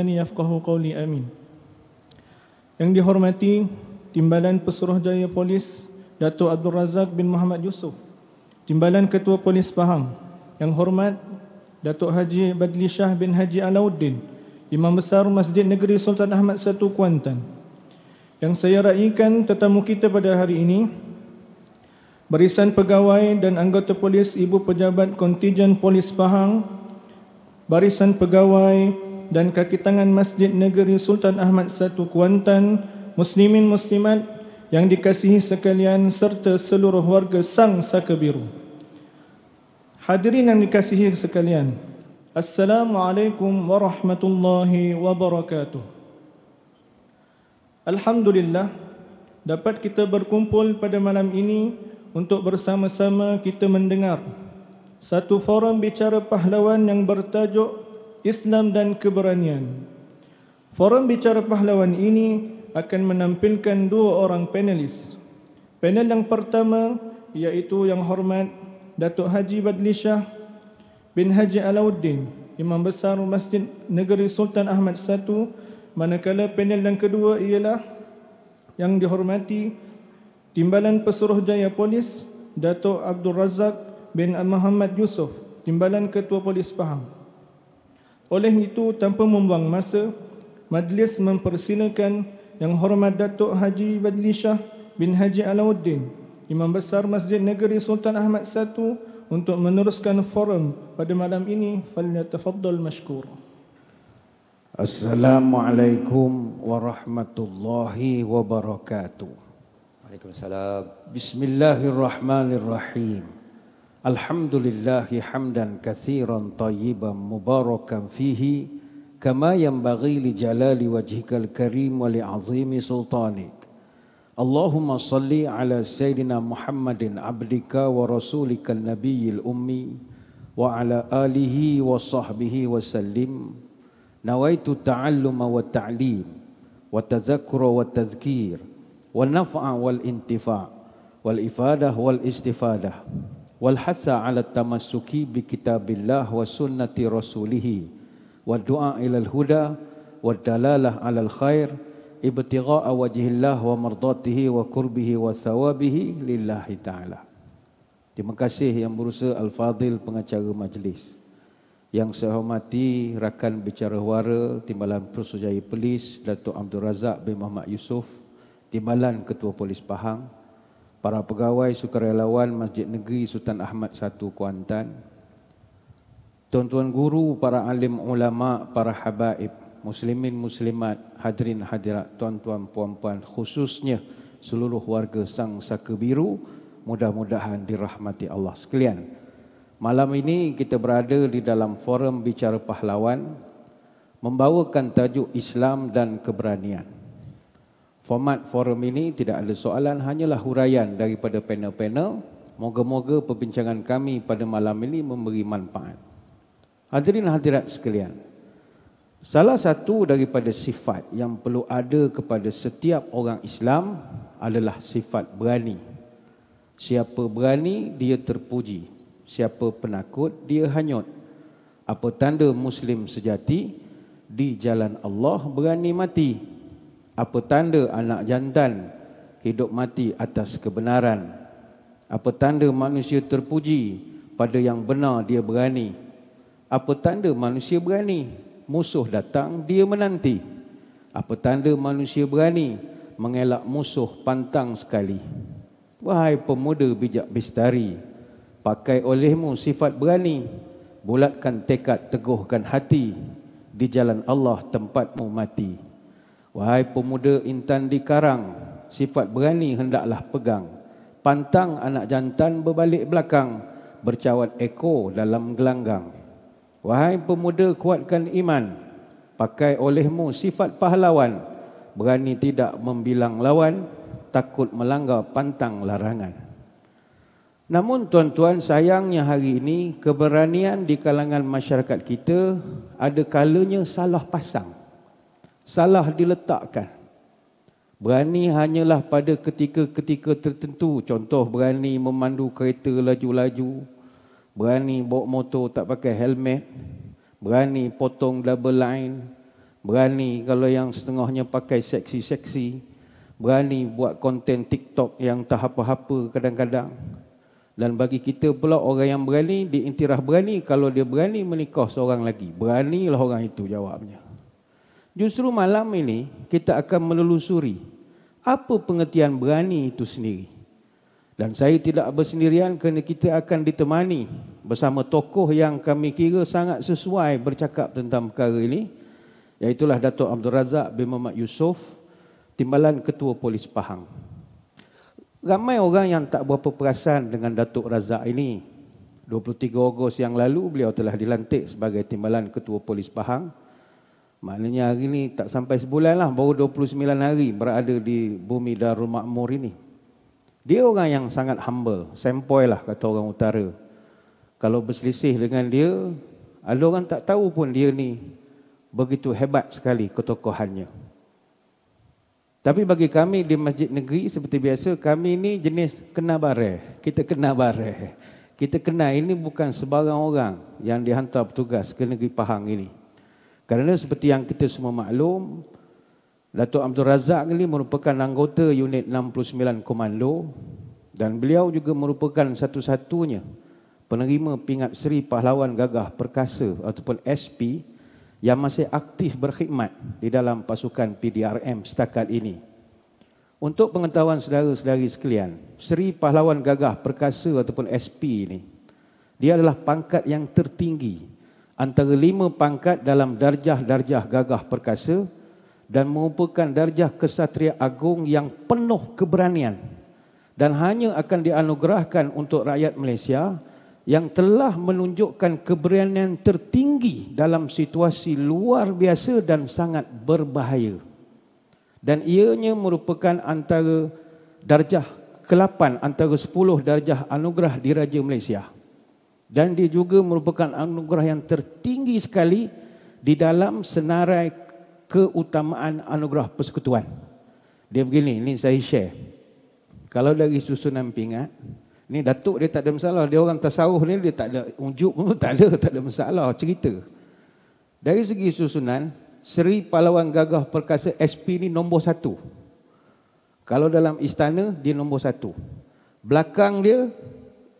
Ini yafqahu qawli amin. Yang dihormati Timbalan Pesuruh Jaya Polis Dato Abdul Razak bin Muhammad Yusuf. Timbalan Ketua Polis Pahang. Yang hormat Dato Haji Badli Shah bin Haji Alauddin. Imam Besar Masjid Negeri Sultan Ahmad Satu Kuantan. Yang saya raikan tetamu kita pada hari ini Barisan pegawai dan anggota polis Ibu Pejabat Kontijen Polis Pahang Barisan pegawai, dan kaki tangan Masjid Negeri Sultan Ahmad satu Kuantan, Muslimin Muslimat yang dikasihi sekalian serta seluruh warga Sang Saka Biru. Hadirin yang dikasihi sekalian, Assalamualaikum warahmatullahi wabarakatuh. Alhamdulillah, dapat kita berkumpul pada malam ini untuk bersama-sama kita mendengar satu forum bicara pahlawan yang bertajuk Islam dan keberanian. Forum bicara pahlawan ini akan menampilkan dua orang panelis. Panel yang pertama iaitu yang hormat Datuk Haji Badlishah bin Haji Alauddin, Imam Besar Masjid Negeri Sultan Ahmad I. Manakala panel yang kedua ialah yang dihormati Timbalan Pesuruhjaya Polis Datuk Abdul Razak bin Muhammad Yusof, Timbalan Ketua Polis Pahang. Oleh itu, tanpa membuang masa, majlis mempersilakan yang hormat Datuk Haji Badli Shah bin Haji Alauddin, Imam Besar Masjid Negeri Sultan Ahmad I untuk meneruskan forum pada malam ini. Falyatafaddal mashkur. Assalamualaikum warahmatullahi wabarakatuh. Waalaikumsalam. Bismillahirrahmanirrahim. Alhamdulillahi hamdan kathiran tayyiban mubarakan fihi kama yanbaghi li jalali wajhikal karim wa li azimi sultanik. Allahumma salli ala sayyidina Muhammadin abdika wa rasulika nabiyil ummi wa ala alihi wa sahbihi wa sallim. Nawaitu ta'alluma wa ta'lim wa tazakkura wa tazkir wa naf'a wal intifa' wal ifadah wal istifadah tamasuki والحث على التمسك بكتاب الله وسنة رسوله والدعاء إلى الهدى والدلالة على الخير ابتغاء وجه الله ومرضاته وقربه وثوابه لله تعالى Terima kasih yang berusaha Al-Fadhil pengacara majlis Yang saya hormati rakan bicara huara Timbalan Persujaya Polis Datuk Abdul Razak bin Muhammad Yusof Timbalan Ketua Polis Pahang para pegawai sukarelawan Masjid Negeri Sultan Ahmad I Kuantan, tuan-tuan guru, para alim ulama, para habaib, muslimin muslimat, hadirin hadirat, tuan-tuan puan-puan, khususnya seluruh warga Sang Saka Biru, mudah-mudahan dirahmati Allah sekalian. Malam ini kita berada di dalam forum bicara pahlawan membawakan tajuk Islam dan keberanian format forum ini tidak ada soalan hanyalah huraian daripada panel-panel moga-moga perbincangan kami pada malam ini memberi manfaat hadirin hadirat sekalian salah satu daripada sifat yang perlu ada kepada setiap orang Islam adalah sifat berani siapa berani dia terpuji siapa penakut dia hanyut apa tanda muslim sejati di jalan Allah berani mati apa tanda anak jantan hidup mati atas kebenaran apa tanda manusia terpuji pada yang benar dia berani apa tanda manusia berani musuh datang dia menanti apa tanda manusia berani mengelak musuh pantang sekali wahai pemuda bijak bestari pakai olehmu sifat berani bulatkan tekad teguhkan hati di jalan Allah tempatmu mati. Wahai pemuda intan di karang, sifat berani hendaklah pegang. Pantang anak jantan berbalik belakang, bercawat eko dalam gelanggang. Wahai pemuda kuatkan iman, pakai olehmu sifat pahlawan. Berani tidak membilang lawan, takut melanggar pantang larangan. Namun tuan-tuan sayangnya hari ini keberanian di kalangan masyarakat kita ada kalanya salah pasang salah diletakkan. Berani hanyalah pada ketika-ketika tertentu. Contoh berani memandu kereta laju-laju. Berani bawa motor tak pakai helmet. Berani potong double line. Berani kalau yang setengahnya pakai seksi-seksi. Berani buat konten TikTok yang tak apa-apa kadang-kadang. Dan bagi kita pula orang yang berani, dia intirah berani kalau dia berani menikah seorang lagi. Beranilah orang itu jawabnya. Justru malam ini kita akan menelusuri apa pengertian berani itu sendiri. Dan saya tidak bersendirian kerana kita akan ditemani bersama tokoh yang kami kira sangat sesuai bercakap tentang perkara ini. Iaitulah Dato' Abdul Razak bin Muhammad Yusof, Timbalan Ketua Polis Pahang. Ramai orang yang tak berapa perasan dengan Dato' Razak ini. 23 Ogos yang lalu beliau telah dilantik sebagai Timbalan Ketua Polis Pahang. Maknanya hari ini tak sampai sebulan lah, baru 29 hari berada di bumi Darul Makmur ini. Dia orang yang sangat humble, sempoi lah kata orang utara. Kalau berselisih dengan dia, ada orang tak tahu pun dia ni begitu hebat sekali ketokohannya. Tapi bagi kami di masjid negeri seperti biasa, kami ni jenis kena bareh. Kita kena bareh. Kita kena ini bukan sebarang orang yang dihantar petugas ke negeri Pahang ini. Kerana seperti yang kita semua maklum, Datuk Abdul Razak ini merupakan anggota unit 69 Komando dan beliau juga merupakan satu-satunya penerima pingat Seri Pahlawan Gagah Perkasa ataupun SP yang masih aktif berkhidmat di dalam pasukan PDRM setakat ini. Untuk pengetahuan saudara-saudari sekalian, Seri Pahlawan Gagah Perkasa ataupun SP ini dia adalah pangkat yang tertinggi antara lima pangkat dalam darjah-darjah gagah perkasa dan merupakan darjah kesatria agung yang penuh keberanian dan hanya akan dianugerahkan untuk rakyat Malaysia yang telah menunjukkan keberanian tertinggi dalam situasi luar biasa dan sangat berbahaya. Dan ianya merupakan antara darjah ke-8 antara 10 darjah anugerah diraja Malaysia dan dia juga merupakan anugerah yang tertinggi sekali di dalam senarai keutamaan anugerah persekutuan. Dia begini, ini saya share. Kalau dari susunan pingat, ni datuk dia tak ada masalah. Dia orang tasawuf ni dia tak ada unjuk pun tak ada, tak ada masalah cerita. Dari segi susunan, Seri Palawan Gagah Perkasa SP ni nombor satu. Kalau dalam istana, dia nombor satu. Belakang dia,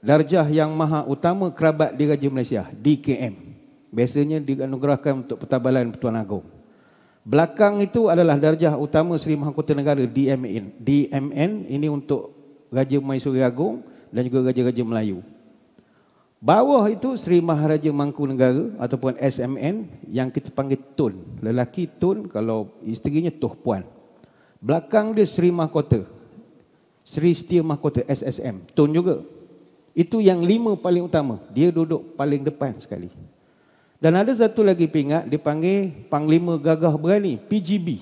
darjah yang maha utama kerabat di Raja Malaysia, DKM. Biasanya dianugerahkan untuk pertabalan Pertuan Agong. Belakang itu adalah darjah utama Seri Mahkota Negara, DMN. DMN ini untuk Raja Maisuri Agong dan juga Raja-Raja Melayu. Bawah itu Seri Maharaja Mangku Negara ataupun SMN yang kita panggil Tun. Lelaki Tun kalau isterinya Tuh Puan. Belakang dia Seri Mahkota. Seri Setia Mahkota SSM. Tun juga. Itu yang lima paling utama. Dia duduk paling depan sekali. Dan ada satu lagi pingat dipanggil Panglima Gagah Berani, PGB.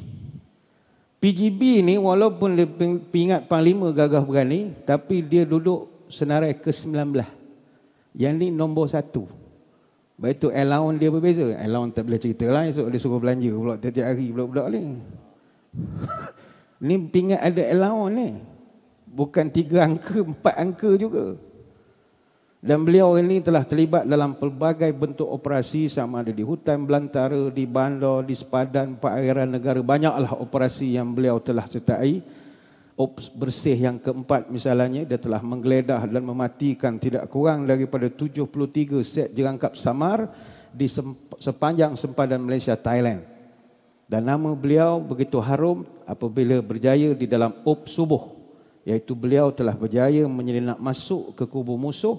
PGB ni walaupun dia pingat Panglima Gagah Berani, tapi dia duduk senarai ke-19. Yang ni nombor satu. Baik tu allowance dia berbeza. Allowance tak boleh cerita lah. Esok dia suruh belanja pula tiap-tiap hari pula-pula ni. ni pingat ada allowance ni. Bukan tiga angka, empat angka juga. Dan beliau ini telah terlibat dalam pelbagai bentuk operasi sama ada di hutan belantara, di bandar, di sepadan, perairan negara. Banyaklah operasi yang beliau telah cetai. Ops bersih yang keempat misalnya, dia telah menggeledah dan mematikan tidak kurang daripada 73 set jerangkap samar di sepanjang sempadan Malaysia, Thailand. Dan nama beliau begitu harum apabila berjaya di dalam Ops Subuh. Iaitu beliau telah berjaya menyelinap masuk ke kubu musuh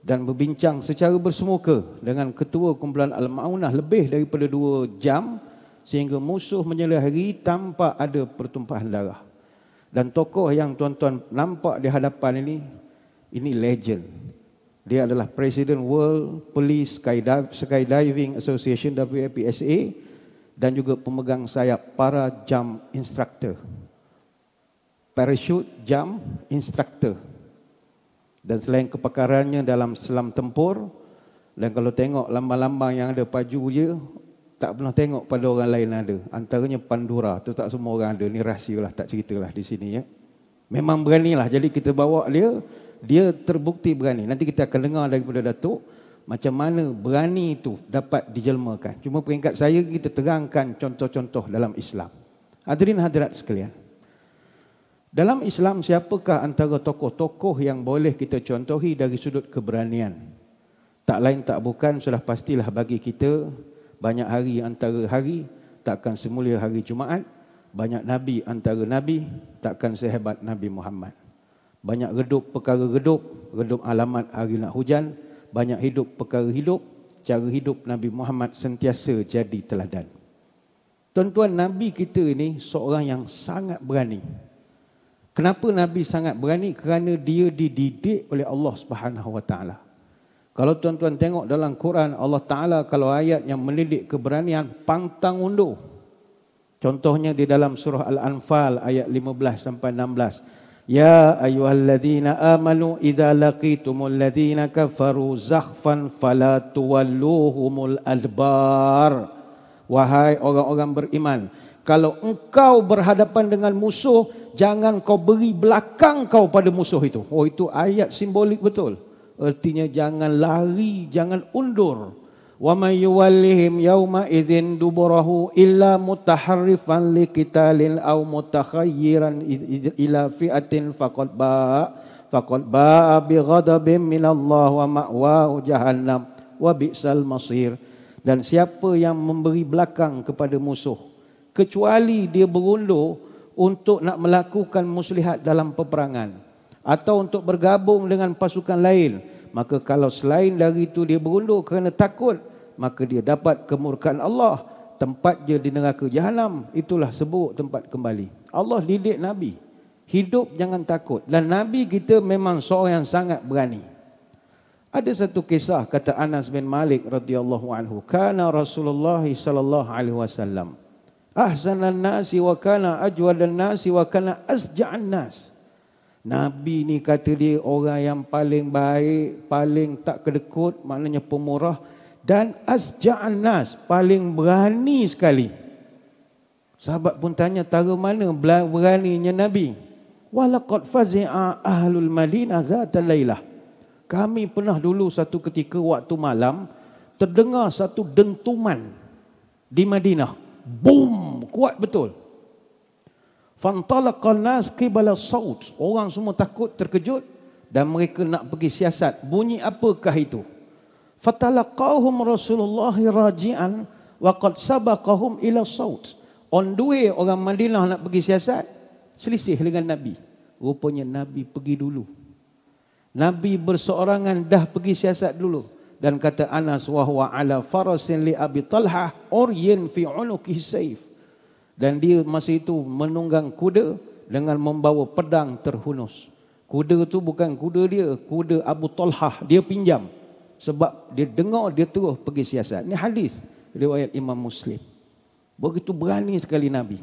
dan berbincang secara bersemuka dengan ketua kumpulan Al-Ma'unah lebih daripada dua jam sehingga musuh menyelahiri tanpa ada pertumpahan darah. Dan tokoh yang tuan-tuan nampak di hadapan ini, ini legend. Dia adalah Presiden World Police Skydiving Association WAPSA dan juga pemegang sayap para jump instructor. Parachute jump instructor. Dan selain kepakarannya dalam selam tempur, dan kalau tengok lambang-lambang yang ada paju je, tak pernah tengok pada orang lain ada. Antaranya Pandura, tu tak semua orang ada. ini rahsia lah, tak ceritalah di sini ya. Memang berani lah. jadi kita bawa dia, dia terbukti berani. Nanti kita akan dengar daripada Datuk, macam mana berani itu dapat dijelmakan. Cuma peringkat saya kita terangkan contoh-contoh dalam Islam. Hadirin hadirat sekalian. Dalam Islam siapakah antara tokoh-tokoh yang boleh kita contohi dari sudut keberanian? Tak lain tak bukan sudah pastilah bagi kita banyak hari antara hari takkan semulia hari Jumaat, banyak nabi antara nabi takkan sehebat Nabi Muhammad. Banyak redup perkara redup, redup alamat hari nak hujan, banyak hidup perkara hidup, cara hidup Nabi Muhammad sentiasa jadi teladan. Tuan-tuan Nabi kita ini seorang yang sangat berani. Kenapa Nabi sangat berani? Kerana dia dididik oleh Allah Subhanahu Wa Taala. Kalau tuan-tuan tengok dalam Quran Allah Taala kalau ayat yang mendidik keberanian pantang unduh. Contohnya di dalam surah Al-Anfal ayat 15 sampai 16. Ya ayyuhalladzina amanu idza laqitumul ladzina kafaru zakhfan fala tuwalluhumul adbar. Wahai orang-orang beriman, kalau engkau berhadapan dengan musuh, jangan kau beri belakang kau pada musuh itu. Oh itu ayat simbolik betul. Artinya jangan lari, jangan undur. Wa may yuwallihim yawma idzin duburahu illa mutaharrifan liqitalin aw mutakhayyiran ila fi'atin faqad ba faqad ba'a bighadabin min Allah wa ma'wa'u jahannam wa bi'sal masir. Dan siapa yang memberi belakang kepada musuh kecuali dia berundur untuk nak melakukan muslihat dalam peperangan atau untuk bergabung dengan pasukan lain maka kalau selain dari itu dia berunduk kerana takut maka dia dapat kemurkan Allah tempat dia di neraka jahanam itulah sebut tempat kembali Allah didik nabi hidup jangan takut dan nabi kita memang seorang yang sangat berani ada satu kisah kata Anas bin Malik radhiyallahu anhu kana Rasulullah sallallahu alaihi wasallam ahsanan nasi wa kana ajwalan nasi wa kana asja'an nas Nabi ni kata dia orang yang paling baik, paling tak kedekut, maknanya pemurah dan asja'an nas, paling berani sekali. Sahabat pun tanya tara mana beraninya Nabi? Walaqad fazi'a ahlul Madinah zata lailah. Kami pernah dulu satu ketika waktu malam terdengar satu dentuman di Madinah boom kuat betul fantalaqan nas qibala saut orang semua takut terkejut dan mereka nak pergi siasat bunyi apakah itu fatalaqahum rasulullah rajian wa qad sabaqahum ila saut on the way orang Madinah nak pergi siasat selisih dengan nabi rupanya nabi pergi dulu nabi berseorangan dah pergi siasat dulu dan kata Anas wa huwa ala farasin li Abi Talha oryin fi onuki seif dan dia masa itu menunggang kuda dengan membawa pedang terhunus kuda tu bukan kuda dia kuda Abu Talha dia pinjam sebab dia dengar dia terus pergi siasat ini hadis riwayat Imam Muslim begitu berani sekali nabi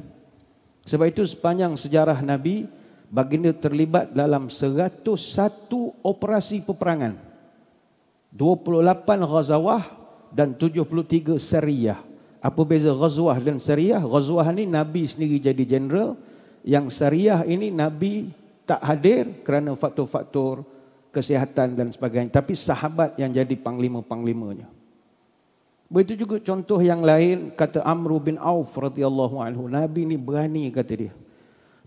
sebab itu sepanjang sejarah nabi baginda terlibat dalam 101 operasi peperangan 28 ghazawah dan 73 sariyah. Apa beza ghazwah dan sariyah? Ghazwah ni Nabi sendiri jadi general. Yang sariyah ini Nabi tak hadir kerana faktor-faktor kesihatan dan sebagainya. Tapi sahabat yang jadi panglima-panglimanya. Begitu juga contoh yang lain kata Amr bin Auf radhiyallahu anhu. Nabi ni berani kata dia.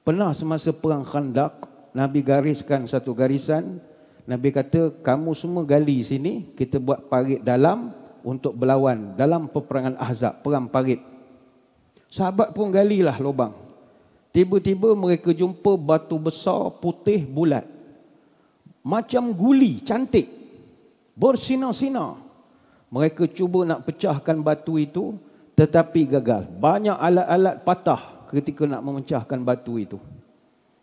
Pernah semasa perang Khandaq, Nabi gariskan satu garisan, Nabi kata kamu semua gali sini kita buat parit dalam untuk berlawan dalam peperangan Ahzab perang parit. Sahabat pun galilah lubang. Tiba-tiba mereka jumpa batu besar putih bulat. Macam guli cantik. Bersinar-sinar. Mereka cuba nak pecahkan batu itu tetapi gagal. Banyak alat-alat patah ketika nak memecahkan batu itu.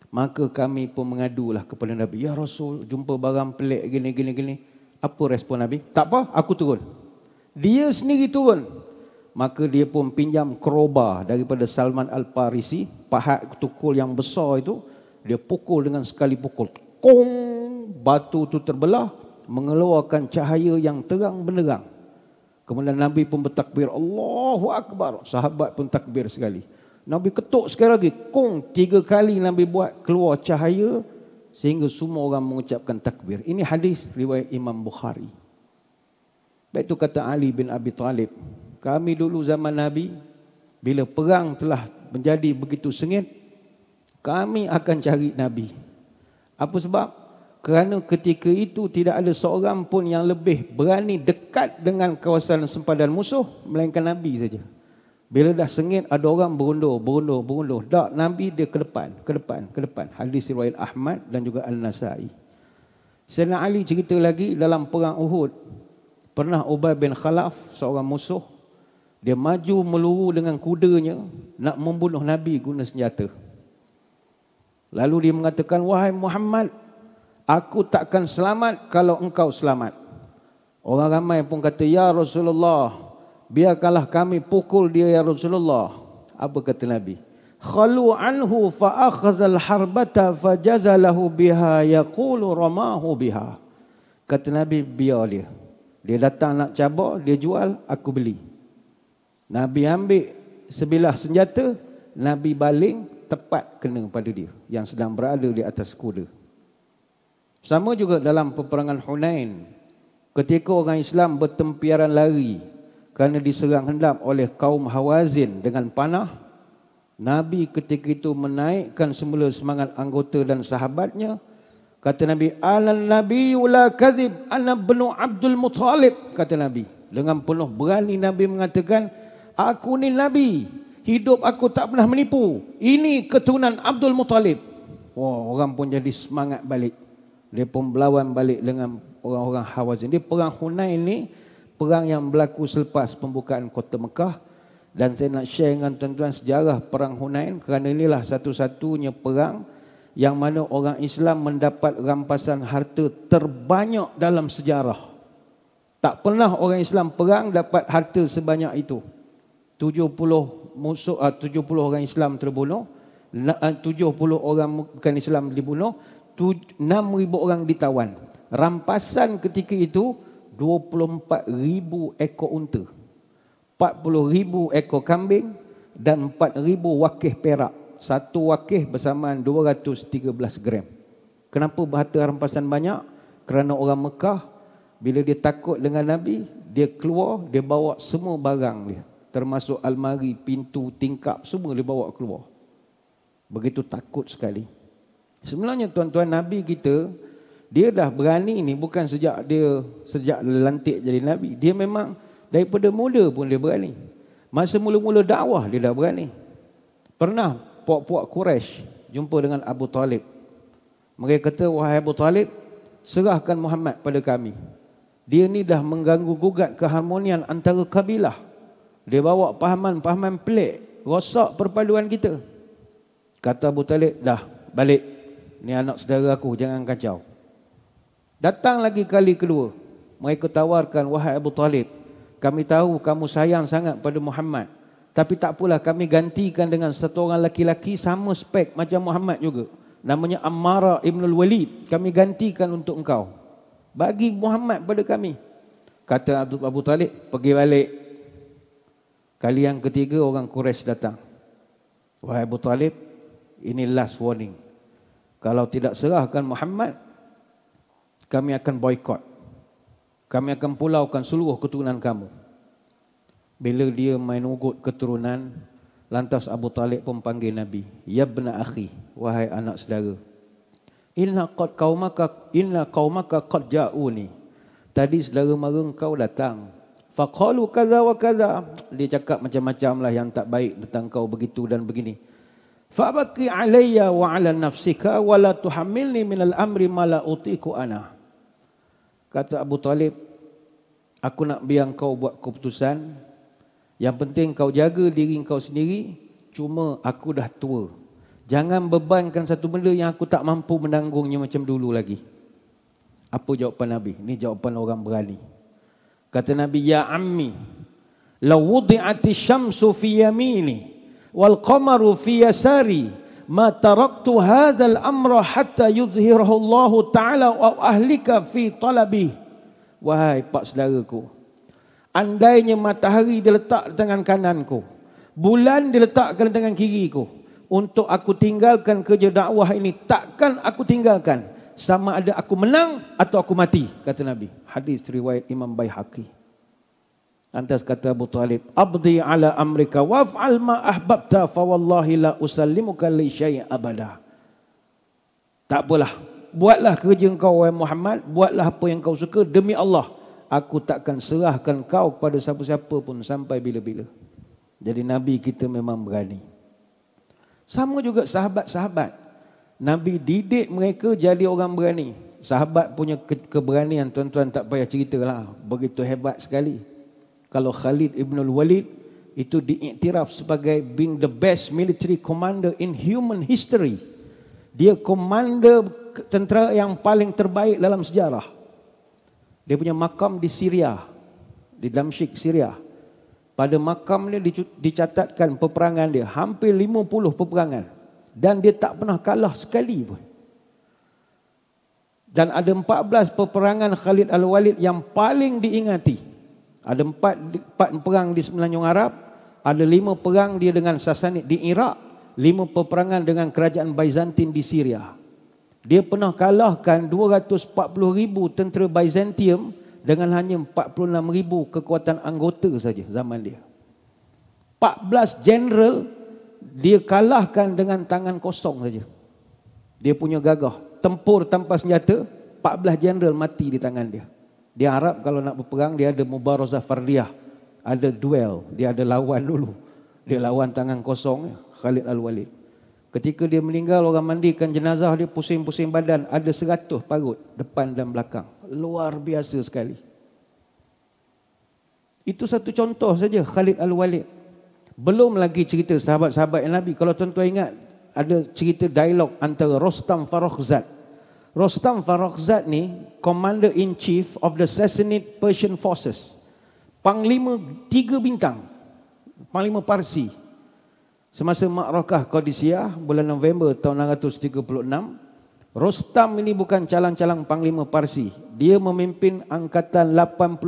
Maka kami pun mengadulah kepada Nabi. Ya Rasul, jumpa barang pelik gini, gini, gini. Apa respon Nabi? Tak apa, aku turun. Dia sendiri turun. Maka dia pun pinjam keroba daripada Salman Al-Parisi. Pahat tukul yang besar itu. Dia pukul dengan sekali pukul. Kong! Batu itu terbelah. Mengeluarkan cahaya yang terang benderang. Kemudian Nabi pun bertakbir. Allahu Akbar. Sahabat pun takbir sekali. Nabi ketuk sekali lagi. Kong tiga kali Nabi buat keluar cahaya. Sehingga semua orang mengucapkan takbir. Ini hadis riwayat Imam Bukhari. Baik itu kata Ali bin Abi Talib. Kami dulu zaman Nabi. Bila perang telah menjadi begitu sengit. Kami akan cari Nabi. Apa sebab? Kerana ketika itu tidak ada seorang pun yang lebih berani dekat dengan kawasan sempadan musuh. Melainkan Nabi saja. Bila dah sengit ada orang berundur, berundur, berundur. Tak, Nabi dia ke depan, ke depan, ke depan. Hadis riwayat Ahmad dan juga Al-Nasai. Sayyidina Ali cerita lagi dalam perang Uhud. Pernah Ubay bin Khalaf, seorang musuh. Dia maju meluru dengan kudanya nak membunuh Nabi guna senjata. Lalu dia mengatakan, wahai Muhammad, aku takkan selamat kalau engkau selamat. Orang ramai pun kata, Ya Rasulullah, biarkanlah kami pukul dia ya Rasulullah. Apa kata Nabi? Khalu anhu fa al harbata fa jazalahu biha yaqulu ramahu biha. Kata Nabi biar dia. Dia datang nak cabar, dia jual, aku beli. Nabi ambil sebilah senjata, Nabi baling tepat kena pada dia yang sedang berada di atas kuda. Sama juga dalam peperangan Hunain. Ketika orang Islam bertempiaran lari kerana diserang hendap oleh kaum Hawazin dengan panah. Nabi ketika itu menaikkan semula semangat anggota dan sahabatnya. Kata Nabi, Alal Nabi ula kazib ana benu Abdul Muttalib. Kata Nabi. Dengan penuh berani Nabi mengatakan, Aku ni Nabi. Hidup aku tak pernah menipu. Ini keturunan Abdul Muttalib. Wah, orang pun jadi semangat balik. Dia pun berlawan balik dengan orang-orang Hawazin. Dia perang Hunain ni, perang yang berlaku selepas pembukaan kota Mekah dan saya nak share dengan tuan-tuan sejarah perang Hunain kerana inilah satu-satunya perang yang mana orang Islam mendapat rampasan harta terbanyak dalam sejarah. Tak pernah orang Islam perang dapat harta sebanyak itu. 70 musuh 70 ah, orang Islam terbunuh, 70 ah, orang bukan Islam dibunuh, 6000 orang ditawan. Rampasan ketika itu 24 ribu ekor unta 40 ribu ekor kambing dan 4 ribu wakih perak satu wakih bersamaan 213 gram kenapa berharta rampasan banyak kerana orang Mekah bila dia takut dengan Nabi dia keluar dia bawa semua barang dia termasuk almari pintu tingkap semua dia bawa keluar begitu takut sekali sebenarnya tuan-tuan Nabi kita dia dah berani ni bukan sejak dia sejak lantik jadi nabi. Dia memang daripada mula pun dia berani. Masa mula-mula dakwah dia dah berani. Pernah puak-puak Quraisy jumpa dengan Abu Talib. Mereka kata wahai Abu Talib serahkan Muhammad pada kami. Dia ni dah mengganggu gugat keharmonian antara kabilah. Dia bawa pahaman-pahaman pelik, rosak perpaduan kita. Kata Abu Talib, dah balik. Ni anak saudara aku, jangan kacau. Datang lagi kali kedua. Mereka tawarkan, wahai Abu Talib. Kami tahu kamu sayang sangat pada Muhammad. Tapi tak takpelah kami gantikan dengan satu orang laki-laki sama spek macam Muhammad juga. Namanya Ammara Ibn Al-Walid. Kami gantikan untuk engkau. Bagi Muhammad pada kami. Kata Abu Talib, pergi balik. Kali yang ketiga orang Quraisy datang. Wahai Abu Talib, ini last warning. Kalau tidak serahkan Muhammad, kami akan boykot. Kami akan pulaukan seluruh keturunan kamu. Bila dia main ugut keturunan, lantas Abu Talib pun panggil Nabi. Ya bena akhi, wahai anak saudara. Inna qad qaumaka inna qaumaka qad ja'uni. Tadi saudara mara engkau datang. Faqalu kaza wa kaza. Dia cakap macam-macam lah yang tak baik tentang kau begitu dan begini. Fabaki alayya wa ala nafsika wa la tuhammilni al amri ma la utiku ana. Kata Abu Talib, aku nak biar kau buat keputusan. Yang penting kau jaga diri kau sendiri. Cuma aku dah tua. Jangan bebankan satu benda yang aku tak mampu menanggungnya macam dulu lagi. Apa jawapan Nabi? Ini jawapan orang berani. Kata Nabi, Ya Ammi, La wudi'ati syamsu fi yamini, Wal fi yasari, ma taraktu hadha al-amr hatta yuzhirahu Allah Ta'ala wa ahlika fi talabi wahai pak saudaraku andainya matahari diletak di tangan kananku bulan diletakkan di tangan kiriku untuk aku tinggalkan kerja dakwah ini takkan aku tinggalkan sama ada aku menang atau aku mati kata nabi hadis riwayat imam baihaqi Antas kata Abu Talib, Abdi ala amrika waf'al ma ahbabta fa wallahi la usallimuka li syai'in abada. Tak apalah. Buatlah kerja engkau, wahai Muhammad. Buatlah apa yang kau suka. Demi Allah. Aku takkan serahkan kau kepada siapa-siapa pun sampai bila-bila. Jadi Nabi kita memang berani. Sama juga sahabat-sahabat. Nabi didik mereka jadi orang berani. Sahabat punya keberanian tuan-tuan tak payah ceritalah. Begitu hebat sekali kalau Khalid Ibn Walid itu diiktiraf sebagai being the best military commander in human history. Dia komander tentera yang paling terbaik dalam sejarah. Dia punya makam di Syria, di Damsyik, Syria. Pada makam dia dicatatkan peperangan dia, hampir 50 peperangan. Dan dia tak pernah kalah sekali pun. Dan ada 14 peperangan Khalid Al-Walid yang paling Diingati. Ada empat, empat perang di Semenanjung Arab. Ada lima perang dia dengan Sasanid di Iraq. Lima peperangan dengan kerajaan Byzantin di Syria. Dia pernah kalahkan 240 ribu tentera Byzantium dengan hanya 46 ribu kekuatan anggota saja zaman dia. 14 general dia kalahkan dengan tangan kosong saja. Dia punya gagah. Tempur tanpa senjata, 14 general mati di tangan dia. Di Arab kalau nak berperang dia ada mubarazah fardiyah. Ada duel, dia ada lawan dulu. Dia lawan tangan kosong ya, Khalid Al-Walid. Ketika dia meninggal orang mandikan jenazah dia pusing-pusing badan ada seratus parut depan dan belakang. Luar biasa sekali. Itu satu contoh saja Khalid Al-Walid. Belum lagi cerita sahabat-sahabat yang Nabi. Kalau tuan-tuan ingat ada cerita dialog antara Rostam Farokhzad Rostam Farokzad ni commander in chief of the Sassanid Persian forces. Panglima tiga bintang. Panglima Parsi. Semasa Makrokah Qadisiyah bulan November tahun 1936, Rostam ini bukan calang-calang panglima Parsi. Dia memimpin angkatan 80,000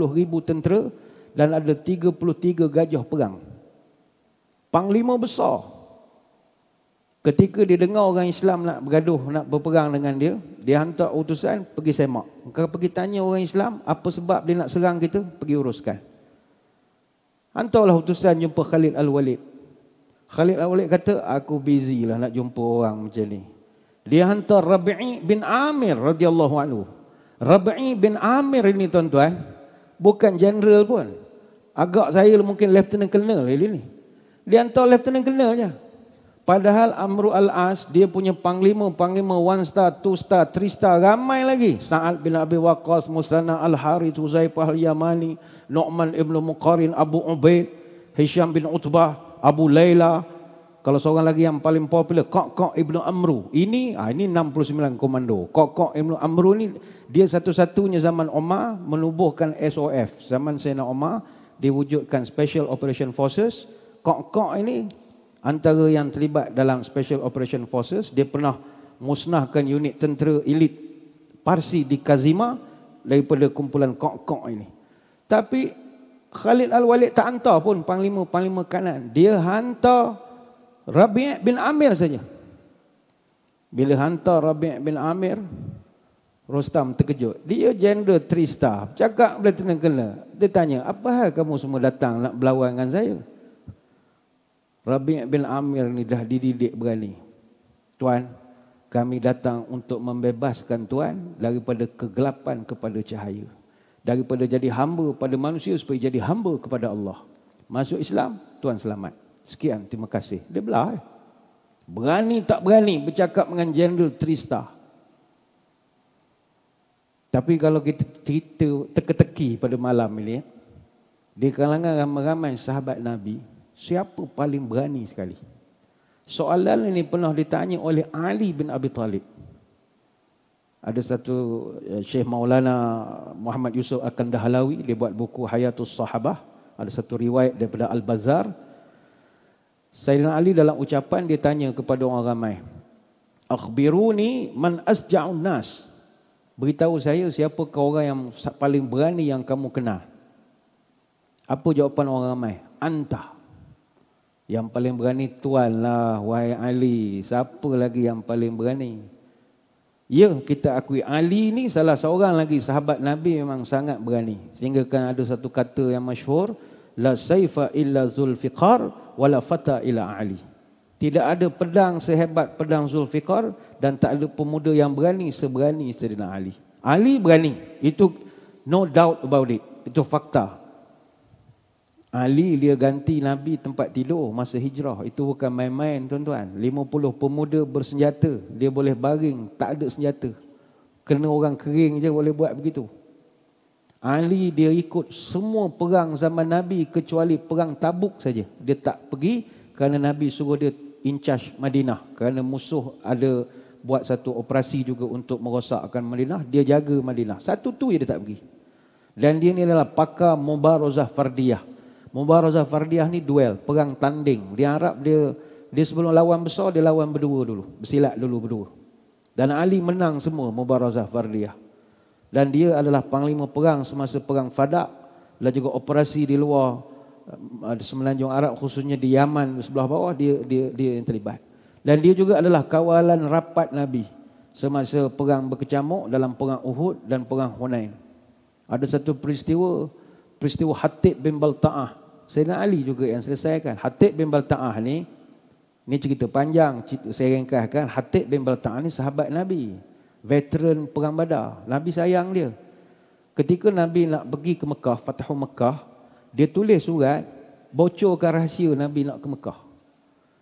tentera dan ada 33 gajah perang. Panglima besar Ketika dia dengar orang Islam nak bergaduh, nak berperang dengan dia, dia hantar utusan pergi semak. Kalau pergi tanya orang Islam, apa sebab dia nak serang kita, pergi uruskan. Hantarlah utusan jumpa Khalid Al-Walid. Khalid Al-Walid kata, aku busy lah nak jumpa orang macam ni. Dia hantar Rabi'i bin Amir radhiyallahu anhu. Rabi'i bin Amir ini tuan-tuan, bukan general pun. Agak saya mungkin lieutenant colonel ini. Dia hantar lieutenant colonel je. Padahal Amru Al-As dia punya panglima-panglima one star, two star, three star ramai lagi. Sa'ad bin Abi Waqqas, Musanna Al-Harith, Uzaifah Al-Yamani, Nu'man Ibn Muqarin, Abu Ubaid, Hisham bin Utbah, Abu Layla. Kalau seorang lagi yang paling popular, kok kok Ibn Amru. Ini ah, ini 69 komando. Kok kok Ibn Amru ni dia satu-satunya zaman Omar menubuhkan SOF. Zaman Sena Omar diwujudkan Special Operation Forces. Kok-kok ini antara yang terlibat dalam Special Operation Forces dia pernah musnahkan unit tentera elit Parsi di Kazima daripada kumpulan kok-kok ini. Tapi Khalid Al-Walid tak hantar pun panglima-panglima kanan. Dia hantar Rabi' bin Amir saja. Bila hantar Rabi' bin Amir, Rostam terkejut. Dia jenderal three star. Cakap bila kena. Dia tanya, apa hal kamu semua datang nak berlawan dengan saya? Rabi bin Amir ni dah dididik berani. Tuan, kami datang untuk membebaskan Tuan daripada kegelapan kepada cahaya. Daripada jadi hamba pada manusia supaya jadi hamba kepada Allah. Masuk Islam, Tuan selamat. Sekian, terima kasih. Dia belah. Eh? Berani tak berani bercakap dengan General Trista. Tapi kalau kita cerita teka-teki pada malam ini, eh, di kalangan ramai-ramai sahabat Nabi, Siapa paling berani sekali? Soalan ini pernah ditanya oleh Ali bin Abi Talib. Ada satu ya, Syekh Maulana Muhammad Yusuf Al-Kandahalawi, dia buat buku Hayatul Sahabah. Ada satu riwayat daripada Al-Bazar. Sayyidina Ali dalam ucapan dia tanya kepada orang ramai. Akhbiruni man asja'un nas. Beritahu saya siapa kau orang yang paling berani yang kamu kenal. Apa jawapan orang ramai? Antah. Yang paling berani tuan lah, wahai Ali. Siapa lagi yang paling berani? Ya, kita akui Ali ni salah seorang lagi sahabat Nabi memang sangat berani. Sehingga kan ada satu kata yang masyhur, la saifa illa zulfiqar wala fata illa Ali. Tidak ada pedang sehebat pedang Zulfiqar dan tak ada pemuda yang berani seberani Saidina Ali. Ali berani. Itu no doubt about it. Itu fakta. Ali dia ganti Nabi tempat tidur masa hijrah. Itu bukan main-main tuan-tuan. 50 pemuda bersenjata. Dia boleh baring. Tak ada senjata. Kena orang kering je boleh buat begitu. Ali dia ikut semua perang zaman Nabi kecuali perang tabuk saja. Dia tak pergi kerana Nabi suruh dia in charge Madinah. Kerana musuh ada buat satu operasi juga untuk merosakkan Madinah. Dia jaga Madinah. Satu tu dia tak pergi. Dan dia ni adalah pakar Mubarazah Fardiyah. Mubarazah Fardiyah ni duel, perang tanding. Dia Arab dia dia sebelum lawan besar dia lawan berdua dulu, bersilat dulu berdua. Dan Ali menang semua Mubarazah Fardiyah. Dan dia adalah panglima perang semasa perang Fadak dan juga operasi di luar eh, di semenanjung Arab khususnya di Yaman sebelah bawah dia dia dia yang terlibat. Dan dia juga adalah kawalan rapat Nabi semasa perang berkecamuk dalam perang Uhud dan perang Hunain. Ada satu peristiwa peristiwa Hatib bin Balta'ah. Sayyidina Ali juga yang selesaikan. Hatib bin Balta'ah ni, ni cerita panjang, cerita, saya ringkaskan. Hatib bin Balta'ah ni sahabat Nabi. Veteran Perang Badar. Nabi sayang dia. Ketika Nabi nak pergi ke Mekah, Fatahul Mekah, dia tulis surat, bocorkan rahsia Nabi nak ke Mekah.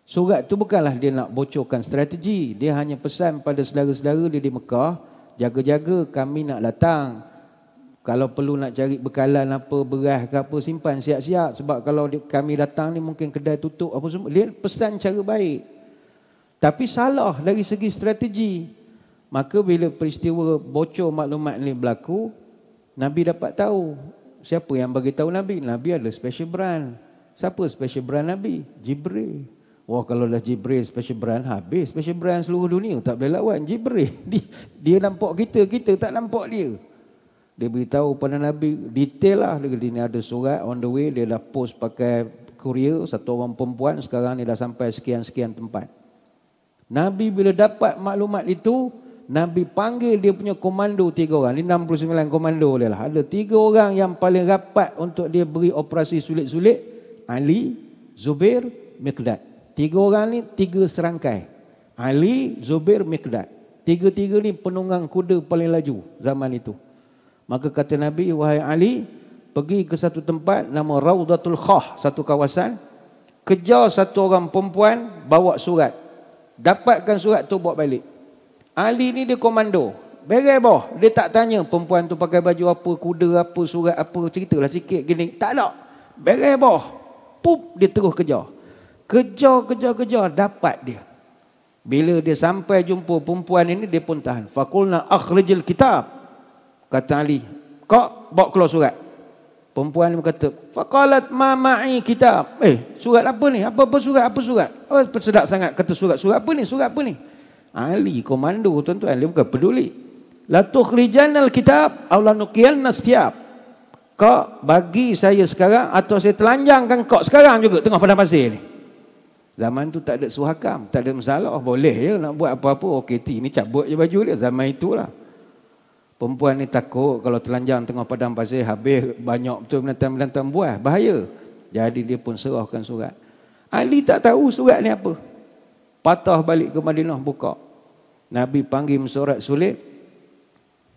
Surat tu bukanlah dia nak bocorkan strategi. Dia hanya pesan pada saudara-saudara dia di Mekah, jaga-jaga kami nak datang. Kalau perlu nak cari bekalan apa, beras ke apa, simpan siap-siap. Sebab kalau kami datang ni mungkin kedai tutup apa semua. Dia pesan cara baik. Tapi salah dari segi strategi. Maka bila peristiwa bocor maklumat ni berlaku, Nabi dapat tahu. Siapa yang bagi tahu Nabi? Nabi ada special brand. Siapa special brand Nabi? Jibril. Wah kalau dah Jibril special brand habis. Special brand seluruh dunia tak boleh lawan. Jibril. dia nampak kita, kita tak nampak dia dia beritahu pada Nabi detail lah dia, dia ni ada surat on the way dia dah post pakai kurier satu orang perempuan sekarang ni dah sampai sekian-sekian tempat Nabi bila dapat maklumat itu Nabi panggil dia punya komando tiga orang ini 69 komando dia lah ada tiga orang yang paling rapat untuk dia beri operasi sulit-sulit Ali Zubair Mikdad. tiga orang ni tiga serangkai Ali Zubair Mikdad. tiga-tiga ni penunggang kuda paling laju zaman itu Maka kata Nabi, wahai Ali, pergi ke satu tempat nama Raudatul Khah, satu kawasan. Kejar satu orang perempuan, bawa surat. Dapatkan surat tu bawa balik. Ali ni dia komando. Berai bawah. Dia tak tanya perempuan tu pakai baju apa, kuda apa, surat apa, ceritalah sikit gini. Tak ada. Berai bawah. Pup, dia terus kejar. Kejar, kejar, kejar. Dapat dia. Bila dia sampai jumpa perempuan ini, dia pun tahan. Fakulna akhrijil kitab. Kata Ali, kok bawa keluar surat. Perempuan ni berkata, Fakalat ma ma'i kitab. Eh, surat apa ni? Apa, apa surat? Apa surat? Apa oh, sedap sangat kata surat? Surat apa ni? Surat apa ni? Ali komando tuan-tuan. Dia bukan peduli. Latuh rijanal kitab, awla nukiyanna setiap. Kok bagi saya sekarang atau saya telanjangkan Kok sekarang juga tengah pada pasir ni. Zaman tu tak ada suhakam, tak ada masalah. Oh, boleh je nak buat apa-apa. Okey, oh, ni cabut je baju dia. Zaman itulah. Perempuan ni takut kalau telanjang tengah padang pasir habis banyak betul menentang-menentang buah. Bahaya. Jadi dia pun serahkan surat. Ali tak tahu surat ni apa. Patah balik ke Madinah buka. Nabi panggil surat sulit.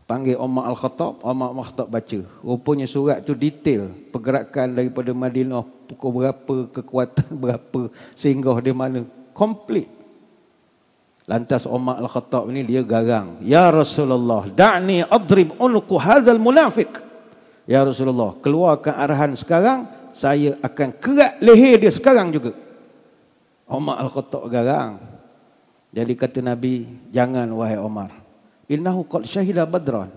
Panggil Omar Al-Khattab. Omar Al-Khattab baca. Rupanya surat tu detail. Pergerakan daripada Madinah. Pukul berapa, kekuatan berapa. Sehingga di mana. Complete. Lantas Umar Al-Khattab ini dia garang. Ya Rasulullah, da'ni adrib unku hazal munafik. Ya Rasulullah, keluarkan arahan sekarang, saya akan kerat leher dia sekarang juga. Umar Al-Khattab garang. Jadi kata Nabi, jangan wahai Omar. Innahu qad syahida badran.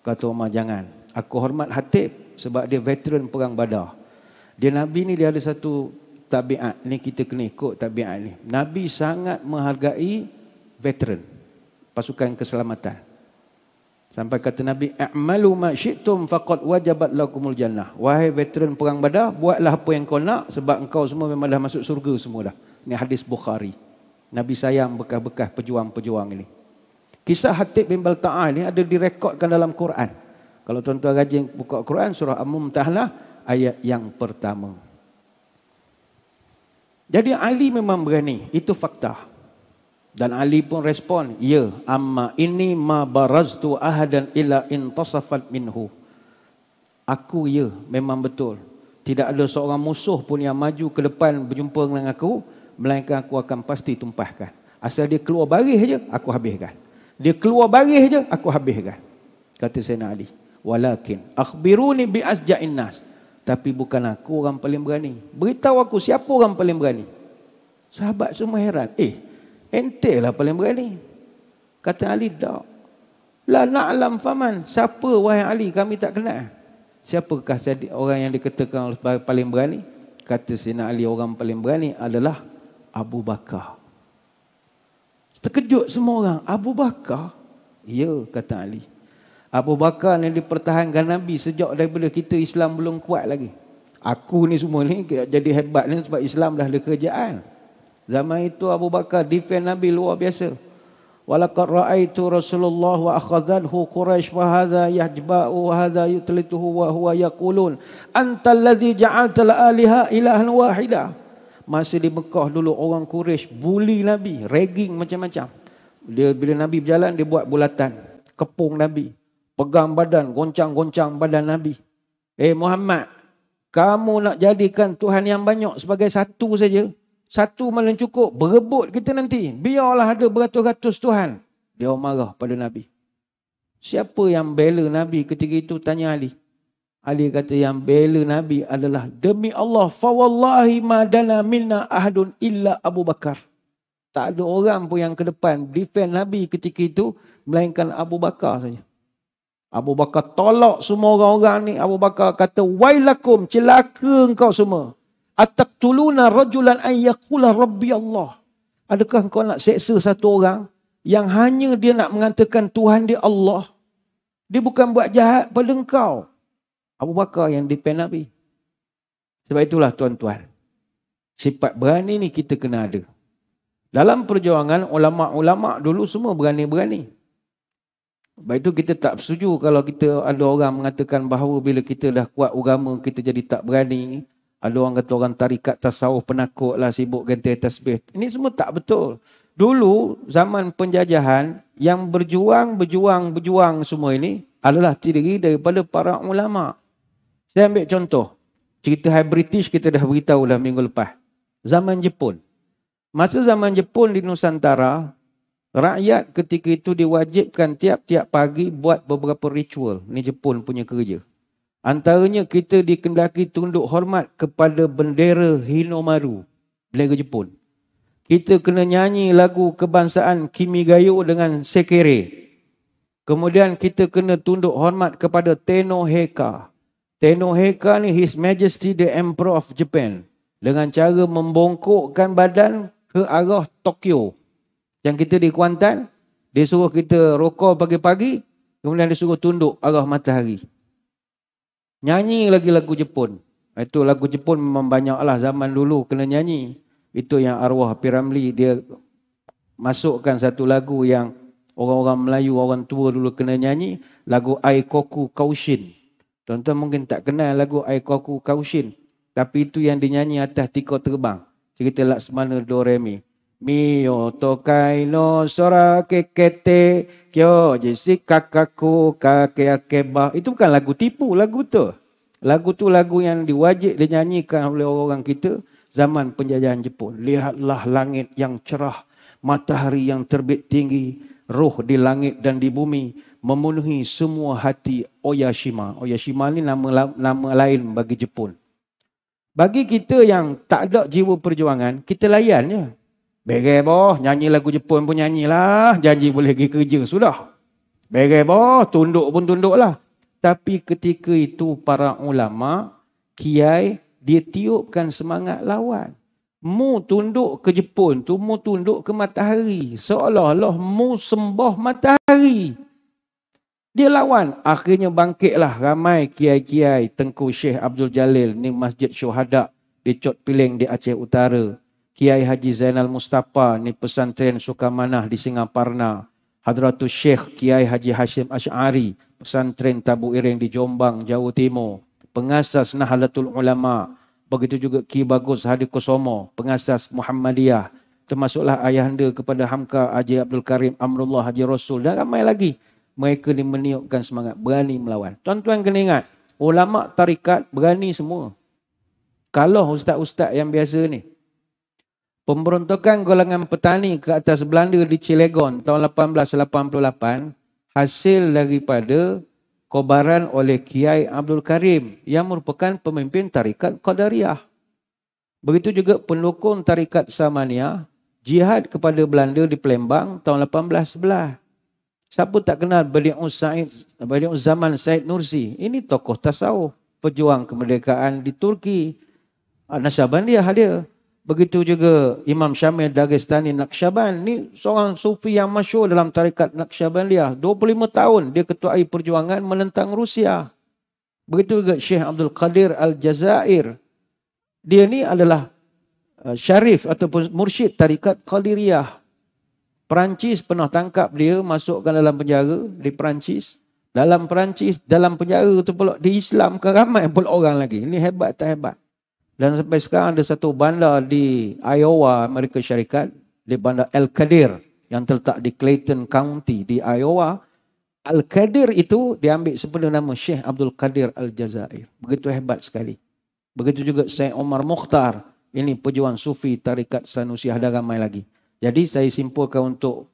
Kata Umar, jangan. Aku hormat Hatib sebab dia veteran perang badar. Dia Nabi ni dia ada satu tabiat. Ni kita kena ikut tabiat ni. Nabi sangat menghargai veteran pasukan keselamatan sampai kata nabi a'malu ma syi'tum faqad wajabat lakumul jannah wahai veteran perang badar buatlah apa yang kau nak sebab engkau semua memang dah masuk surga semua dah ni hadis bukhari nabi sayang bekas-bekas pejuang-pejuang ini kisah hatib bin balta'ah ini ada direkodkan dalam Quran kalau tuan-tuan rajin buka Quran surah Al-Mumtahlah ayat yang pertama. Jadi Ali memang berani, itu fakta. Dan Ali pun respon, ya, amma ini ma baraztu ahadan illa intasafat minhu. Aku ya, memang betul. Tidak ada seorang musuh pun yang maju ke depan berjumpa dengan aku. Melainkan aku akan pasti tumpahkan. Asal dia keluar baris aja, aku habiskan. Dia keluar baris aja, aku habiskan. Kata Sayyidina Ali. Walakin, akhbiruni bi asja'in nas. Tapi bukan aku orang paling berani. Beritahu aku siapa orang paling berani. Sahabat semua heran. Eh, Entel lah paling berani. Kata Ali, tak. La na'lam faman. Siapa wahai Ali? Kami tak kenal. Siapakah orang yang dikatakan paling berani? Kata Sina Ali, orang paling berani adalah Abu Bakar. Terkejut semua orang. Abu Bakar? Ya, kata Ali. Abu Bakar ni dipertahankan Nabi sejak daripada kita Islam belum kuat lagi. Aku ni semua ni jadi hebat ni sebab Islam dah ada kerjaan. Zaman itu Abu Bakar defend Nabi luar biasa. Walaqad ra'aitu Rasulullah wa akhadhahu Quraisy fa hadza yajba'u wa hadza yutlituhu wa huwa yaqulun antal ladzi ja'altal alaha ilahan wahida. Masa di Mekah dulu orang Quraisy bully Nabi, ragging macam-macam. Dia bila Nabi berjalan dia buat bulatan, kepung Nabi, pegang badan, goncang-goncang badan Nabi. Eh Muhammad, kamu nak jadikan Tuhan yang banyak sebagai satu saja, satu malam cukup. Berebut kita nanti. Biarlah ada beratus-ratus Tuhan. Dia marah pada Nabi. Siapa yang bela Nabi ketika itu tanya Ali. Ali kata yang bela Nabi adalah demi Allah. Fawallahi madana minna ahadun illa Abu Bakar. Tak ada orang pun yang ke depan defend Nabi ketika itu. Melainkan Abu Bakar saja. Abu Bakar tolak semua orang-orang ni. Abu Bakar kata, Wailakum, celaka engkau semua. Ataqtuluna rajulan an yaqula rabbi Allah. Adakah kau nak seksa satu orang yang hanya dia nak mengatakan Tuhan dia Allah? Dia bukan buat jahat pada engkau. Abu Bakar yang depend Nabi. Sebab itulah tuan-tuan. Sifat berani ni kita kena ada. Dalam perjuangan ulama-ulama dulu semua berani-berani. Sebab itu kita tak setuju kalau kita ada orang mengatakan bahawa bila kita dah kuat agama kita jadi tak berani. Ada orang kata orang tarikat tasawuf penakut lah sibuk ganti tasbih. Ini semua tak betul. Dulu zaman penjajahan yang berjuang, berjuang, berjuang semua ini adalah ciri daripada para ulama. Saya ambil contoh. Cerita High British kita dah beritahu lah minggu lepas. Zaman Jepun. Masa zaman Jepun di Nusantara, rakyat ketika itu diwajibkan tiap-tiap pagi buat beberapa ritual. Ini Jepun punya kerja. Antaranya kita dikendaki tunduk hormat kepada bendera Hinomaru, bendera Jepun. Kita kena nyanyi lagu kebangsaan Kimigayo dengan Sekere. Kemudian kita kena tunduk hormat kepada Tenno Heika. Tenno Heika ni His Majesty the Emperor of Japan. Dengan cara membongkokkan badan ke arah Tokyo. Yang kita di Kuantan, dia suruh kita rokok pagi-pagi. Kemudian dia suruh tunduk arah matahari. Nyanyi lagi lagu Jepun. Itu lagu Jepun memang banyak banyaklah zaman dulu kena nyanyi. Itu yang arwah Piramli dia masukkan satu lagu yang orang-orang Melayu orang tua dulu kena nyanyi lagu Ai Koku Kaushin. Tuan-tuan mungkin tak kenal lagu Ai Koku Kaushin tapi itu yang dinyanyi atas tikar terbang. Cerita Laksmana Doremi mi o no sora ke kete kyo jisi kakaku kake akeba itu bukan lagu tipu lagu tu lagu tu lagu yang diwajib dinyanyikan oleh orang-orang kita zaman penjajahan Jepun lihatlah langit yang cerah matahari yang terbit tinggi roh di langit dan di bumi memenuhi semua hati Oyashima Oyashima ni nama nama lain bagi Jepun bagi kita yang tak ada jiwa perjuangan kita layan je Beres bah, nyanyi lagu Jepun pun nyanyilah. Janji boleh pergi kerja, sudah. Beres bah, tunduk pun tunduklah. Tapi ketika itu para ulama, kiai, dia tiupkan semangat lawan. Mu tunduk ke Jepun tu, mu tunduk ke matahari. Seolah-olah mu sembah matahari. Dia lawan. Akhirnya bangkitlah ramai kiai-kiai Tengku Syekh Abdul Jalil. Ni Masjid Syuhada. Di Cot Piling di Aceh Utara. Kiai Haji Zainal Mustafa ni pesantren Sukamanah di Singaparna. Hadratul Sheikh Kiai Haji Hashim Ash'ari, pesantren Tabu Iring di Jombang, Jawa Timur. Pengasas Nahalatul Ulama. Begitu juga Ki Bagus Hadi Kusomo, pengasas Muhammadiyah. Termasuklah Ayah ayahanda kepada Hamka Haji Abdul Karim Amrullah Haji Rasul dan ramai lagi. Mereka ni meniupkan semangat, berani melawan. Tuan-tuan kena ingat, ulama tarikat berani semua. Kalau ustaz-ustaz yang biasa ni, Pemberontakan golongan petani ke atas Belanda di Cilegon tahun 1888 hasil daripada kobaran oleh Kiai Abdul Karim yang merupakan pemimpin tarikat Qadariyah. Begitu juga pendukung tarikat Samania jihad kepada Belanda di Palembang tahun 1811. Siapa tak kenal Badi'u Said, Badi'u Zaman Said Nursi? Ini tokoh tasawuf pejuang kemerdekaan di Turki. Nasabandiyah dia. Hadir. Begitu juga Imam Syamil Dagestani Naqsyaban ni seorang sufi yang masyur dalam tarikat Naqsyabandiyah. 25 tahun dia ketuai perjuangan menentang Rusia. Begitu juga Syekh Abdul Qadir Al-Jazair. Dia ni adalah uh, syarif ataupun mursyid tarikat Qadiriyah. Perancis pernah tangkap dia masukkan dalam penjara di Perancis. Dalam Perancis, dalam penjara tu pula diislamkan ramai pula orang lagi. Ini hebat tak hebat? Dan sampai sekarang ada satu bandar di Iowa, Amerika Syarikat, di bandar El Kadir yang terletak di Clayton County di Iowa. Al Kadir itu diambil sebenarnya nama Syekh Abdul Kadir Al-Jazair. Begitu hebat sekali. Begitu juga Syekh Omar Mukhtar. Ini pejuang sufi tarikat Sanusiah ada ramai lagi. Jadi saya simpulkan untuk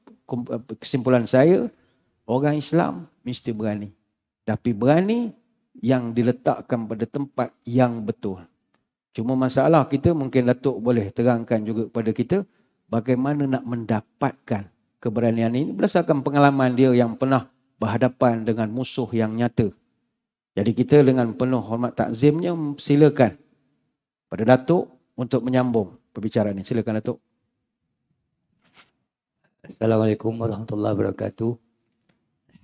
kesimpulan saya, orang Islam mesti berani. Tapi berani yang diletakkan pada tempat yang betul. Cuma masalah kita mungkin Datuk boleh terangkan juga kepada kita bagaimana nak mendapatkan keberanian ini berdasarkan pengalaman dia yang pernah berhadapan dengan musuh yang nyata. Jadi kita dengan penuh hormat takzimnya silakan pada Datuk untuk menyambung perbicaraan ini. Silakan Datuk. Assalamualaikum warahmatullahi wabarakatuh.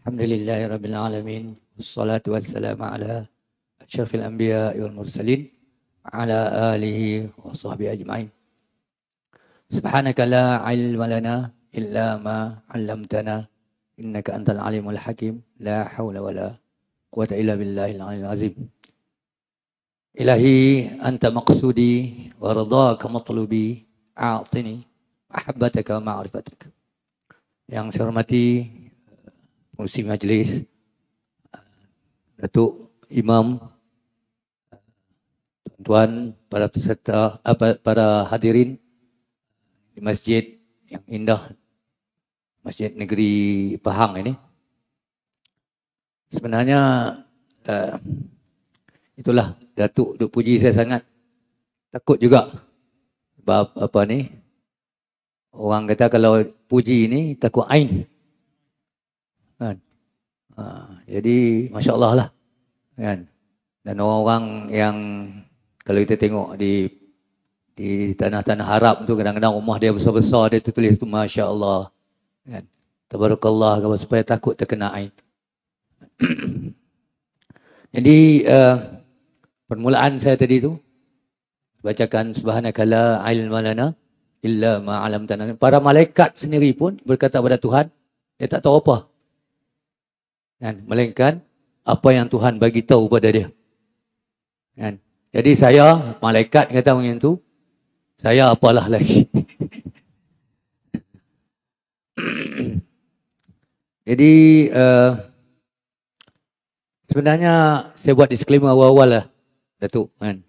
Alhamdulillahirabbil alamin. warahmatullahi wabarakatuh. Assalamualaikum warahmatullahi wabarakatuh. على آله وصحبه أجمعين سبحانك لا علم لنا إلا ما علمتنا إنك أنت العليم الحكيم لا حول ولا قوة إلا بالله العلي العظيم إلهي أنت مقصودي ورضاك مطلوبي أعطني محبتك ومعرفتك yang saya hormati musim Majlis Datuk Imam tuan para peserta, apa, eh, para hadirin di masjid yang indah, masjid negeri Pahang ini. Sebenarnya uh, itulah Datuk duk puji saya sangat. Takut juga sebab apa ni? Orang kata kalau puji ni takut ain. Kan? Uh, jadi masya-Allah lah. Kan? Dan orang-orang yang kalau kita tengok di di tanah-tanah Arab tu kadang-kadang rumah dia besar-besar dia tertulis tu Masya Allah kan Tabarakallah supaya takut terkena air jadi uh, permulaan saya tadi tu bacakan subhanakala ilmalana malana illa ma'alam tanah para malaikat sendiri pun berkata kepada Tuhan dia tak tahu apa kan melainkan apa yang Tuhan bagi tahu pada dia kan jadi saya, malaikat kata macam tu, saya apalah lagi. Jadi uh, sebenarnya saya buat disclaimer awal-awal lah, Datuk. Kan?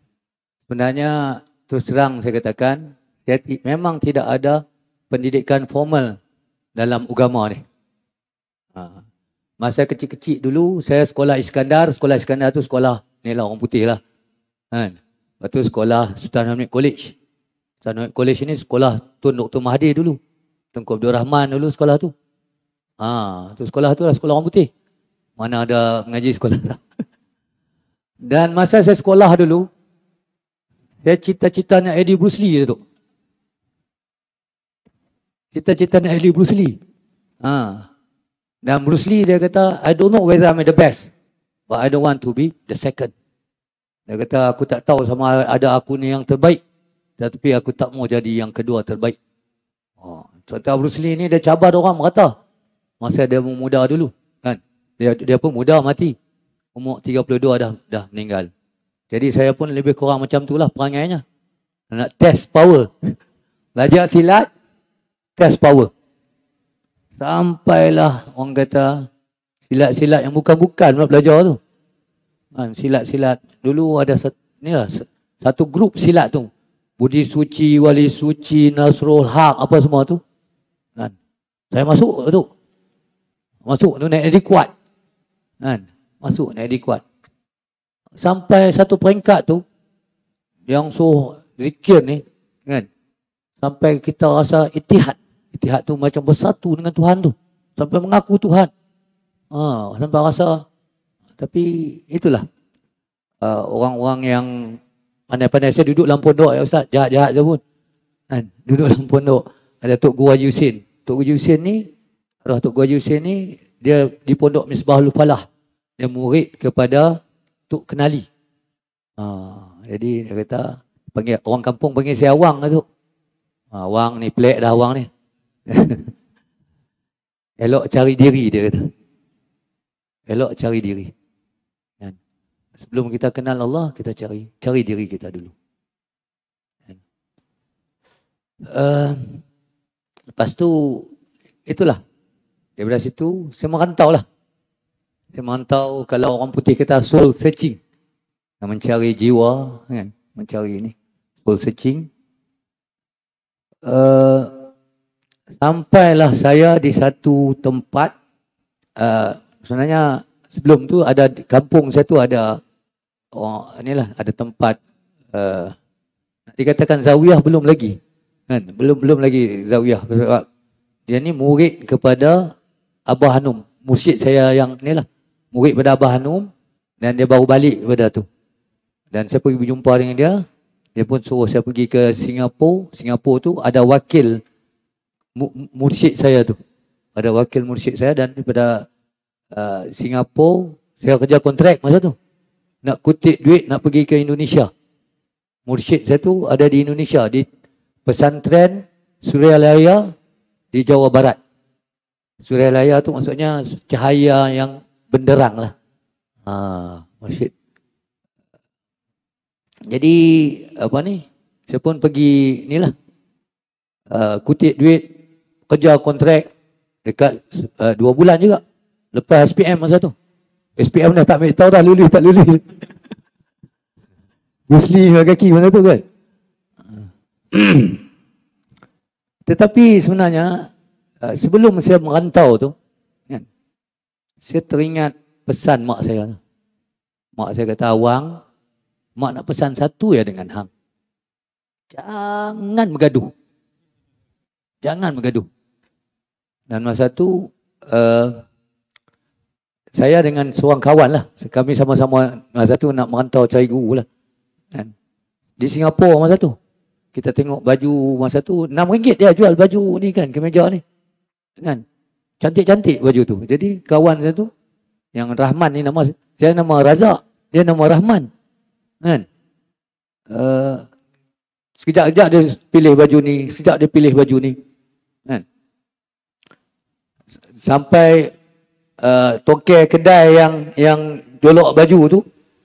Sebenarnya terus terang saya katakan, saya memang tidak ada pendidikan formal dalam agama ni. Ha. Masa kecil-kecil dulu, saya sekolah Iskandar. Sekolah Iskandar tu sekolah ni lah orang putih lah. Kan? Lepas tu sekolah Sultan Hamid College. Sultan Hamid College ni sekolah Tun Dr. Mahathir dulu. Tengku Abdul Rahman dulu sekolah tu. Ha, tu sekolah tu lah sekolah orang putih. Mana ada mengaji sekolah tu? Dan masa saya sekolah dulu, saya cita-cita nak Eddie Bruce Lee tu. Cita-cita nak Eddie Bruce Lee. Ha. Dan Bruce Lee dia kata, I don't know whether I'm the best. But I don't want to be the second. Dia kata, aku tak tahu sama ada aku ni yang terbaik. Tetapi aku tak mau jadi yang kedua terbaik. Oh. Ha, Contoh Bruce Lee ni, dia cabar orang merata. Masa dia muda dulu. kan Dia, dia pun muda mati. Umur 32 dah dah meninggal. Jadi saya pun lebih kurang macam itulah perangainya. Nak test power. Belajar silat, test power. Sampailah orang kata silat-silat yang bukan-bukan nak belajar tu silat-silat. Ah, Dulu ada inilah, satu grup silat tu. Budi Suci, Wali Suci, Nasrul Haq, apa semua tu. Kan? Saya masuk tu. Masuk tu naik jadi kuat. Kan? Masuk naik jadi kuat. Sampai satu peringkat tu, yang so zikir ni, kan? Sampai kita rasa itihad. Itihad tu macam bersatu dengan Tuhan tu. Sampai mengaku Tuhan. Ha, sampai rasa tapi itulah uh, orang-orang yang pandai-pandai saya duduk dalam pondok ya ustaz, jahat-jahat saja pun. Kan? Duduk dalam pondok ada Tok Guru Haji Husin. Tok Guru Husin ni arwah Tok Guru Haji Husin ni dia di pondok Misbahul Falah. Dia murid kepada Tok Kenali. Ha, jadi dia kata panggil orang kampung panggil saya awang lah tu. Ha, awang ni pelik dah awang ni. Elok cari diri dia kata. Elok cari diri. Sebelum kita kenal Allah, kita cari. Cari diri kita dulu. Uh, lepas tu, itulah. Daripada situ, saya merantau lah. Saya merantau kalau orang putih kata soul searching. Mencari jiwa, kan? mencari ini. Soul searching. Uh, sampailah saya di satu tempat. Uh, sebenarnya sebelum tu ada kampung saya tu ada oh, inilah ada tempat uh, dikatakan zawiyah belum lagi kan belum belum lagi zawiyah sebab dia ni murid kepada Abah Hanum musyid saya yang inilah murid pada Abah Hanum dan dia baru balik kepada tu dan saya pergi berjumpa dengan dia dia pun suruh saya pergi ke Singapura Singapura tu ada wakil musyid saya tu ada wakil musyid saya dan daripada uh, eh, Singapura saya kerja kontrak masa tu nak kutip duit nak pergi ke Indonesia. Mursyid saya tu ada di Indonesia di pesantren Suryalaya di Jawa Barat. Suryalaya tu maksudnya cahaya yang benderang lah. Ha, Mursyid. Jadi apa ni? Saya pun pergi ni lah. Uh, kutip duit kerja kontrak dekat uh, dua bulan juga. Lepas SPM masa tu. SPM dah tak ambil tahu dah lulus tak lulus. Muslim dengan kaki mana tu kan? Tetapi sebenarnya uh, sebelum saya merantau tu kan, saya teringat pesan mak saya. Mak saya kata awang mak nak pesan satu ya dengan hang. Jangan bergaduh. Jangan bergaduh. Dan masa tu uh, saya dengan seorang kawan lah. Kami sama-sama masa ah, tu nak merantau cari guru lah. Kan? Di Singapura masa tu. Kita tengok baju masa tu. RM6 dia jual baju ni kan. Kemeja ni. Kan? Cantik-cantik baju tu. Jadi kawan saya tu. Yang Rahman ni nama. Saya nama Razak. Dia nama Rahman. Kan? Uh, eh, sekejap-kejap dia pilih baju ni. Sekejap dia pilih baju ni. Kan? Sampai Uh, tokek kedai yang yang jolok baju tu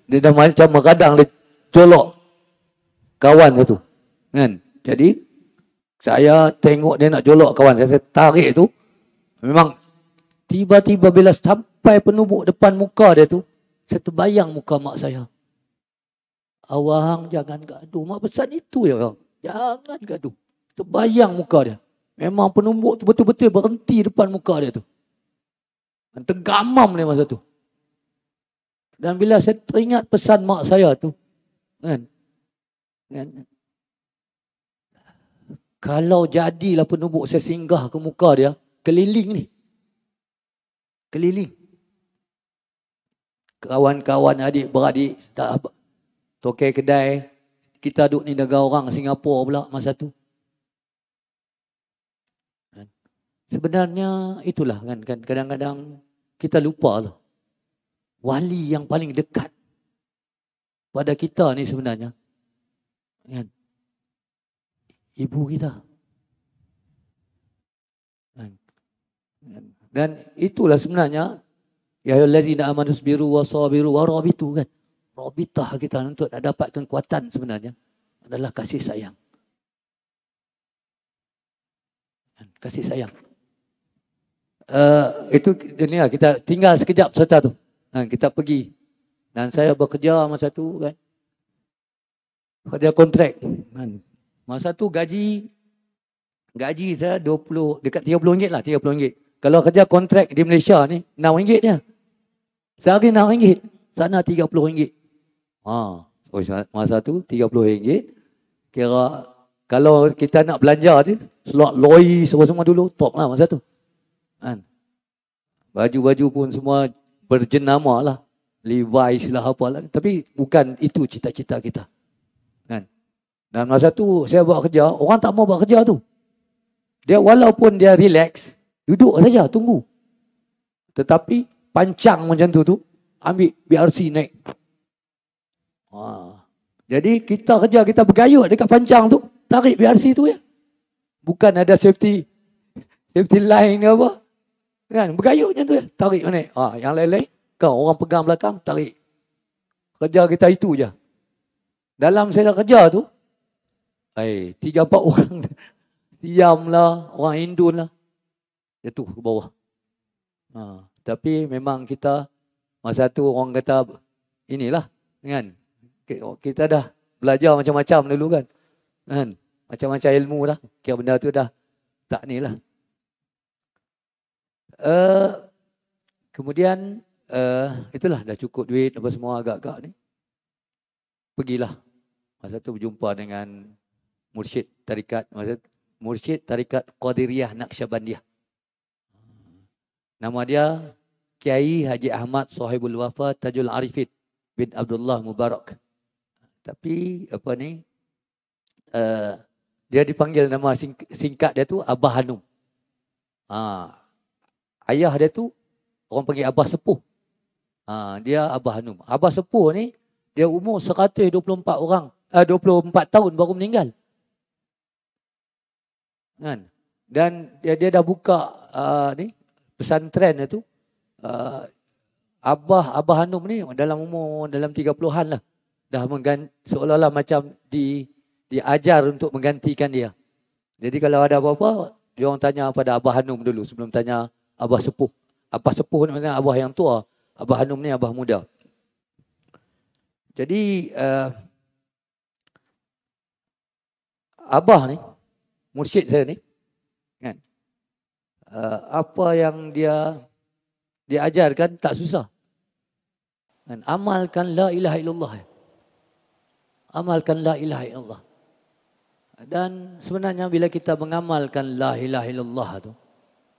dia dah macam meradang dia jolok kawan dia tu kan jadi saya tengok dia nak jolok kawan saya, saya tarik tu memang tiba-tiba bila sampai penubuk depan muka dia tu saya terbayang muka mak saya Awang jangan gaduh. Mak besar itu ya orang. Jangan gaduh. Terbayang muka dia. Memang penumbuk betul-betul berhenti depan muka dia tu. Dan tergamam ni masa tu. Dan bila saya teringat pesan mak saya tu, kan? kan? Kalau jadilah penubuk saya singgah ke muka dia, keliling ni. Keliling. Kawan-kawan adik-beradik, tokai kedai, kita duduk ni negara orang Singapura pula masa tu. Kan? Sebenarnya itulah kan kan kadang-kadang kita lupa lah. Wali yang paling dekat pada kita ni sebenarnya. Kan? Ibu kita. Kan? Dan itulah sebenarnya ya allazina amanu sabiru wa sabiru wa rabitu kan. Rabitah kita untuk nak dapat kekuatan sebenarnya adalah kasih sayang. Kan? Kasih sayang. Eh, itu ni lah, kita tinggal sekejap peserta tu. Ha, kita pergi. Dan saya bekerja masa tu kan. Kerja kontrak. Kan. Masa tu gaji gaji saya 20 dekat 30 ringgit lah, 30 ringgit. Kalau kerja kontrak di Malaysia ni 6 ringgit dia. Sehari 6 ringgit, sana 30 ringgit. Ha, oh, masa tu 30 ringgit kira kalau kita nak belanja tu slot lori semua-semua dulu top lah masa tu. Kan? Baju-baju pun semua berjenama lah. Levi's lah apa lah. Tapi bukan itu cita-cita kita. Kan? Dan masa tu saya buat kerja, orang tak mau buat kerja tu. Dia walaupun dia relax, duduk saja tunggu. Tetapi pancang macam tu tu, ambil BRC naik. Ha. Jadi kita kerja, kita bergayut dekat pancang tu, tarik BRC tu ya. Bukan ada safety safety line apa. Kan? Bergayuk macam tu. Eh. Tarik mana? Ha, yang lain-lain, kau orang pegang belakang, tarik. Kerja kita itu je. Dalam saya kerja tu, eh, tiga empat orang diam lah, orang Hindun lah. Jatuh ke bawah. Ha, tapi memang kita, masa tu orang kata, inilah. Kan? Kita dah belajar macam-macam dulu kan. Kan? Macam-macam ilmu lah. Kira benda tu dah tak ni lah. Uh, kemudian uh, itulah dah cukup duit apa semua agak-agak ni. Pergilah. Masa tu berjumpa dengan mursyid tarikat masa mursyid tarikat Qadiriyah Naqsyabandiyah. Nama dia Kiai Haji Ahmad Sahibul Wafa Tajul Arifin bin Abdullah Mubarak. Tapi apa ni? Uh, dia dipanggil nama singkat dia tu Abah Hanum. Ah, ayah dia tu orang panggil abah sepuh. Ha, dia abah Hanum. Abah sepuh ni dia umur 124 orang, eh, uh, 24 tahun baru meninggal. Kan? Dan dia dia dah buka uh, ni pesantren dia tu uh, abah abah Hanum ni dalam umur dalam 30-an lah dah mengganti, seolah-olah macam di diajar untuk menggantikan dia. Jadi kalau ada apa-apa, dia orang tanya pada Abah Hanum dulu sebelum tanya abah sepuh. Abah sepuh nak kata abah yang tua. Abah Hanum ni abah muda. Jadi uh, abah ni mursyid saya ni kan. Uh, apa yang dia dia ajarkan tak susah. Kan amalkan la ilaha illallah. Amalkan la ilaha illallah. Dan sebenarnya bila kita mengamalkan la ilaha illallah tu,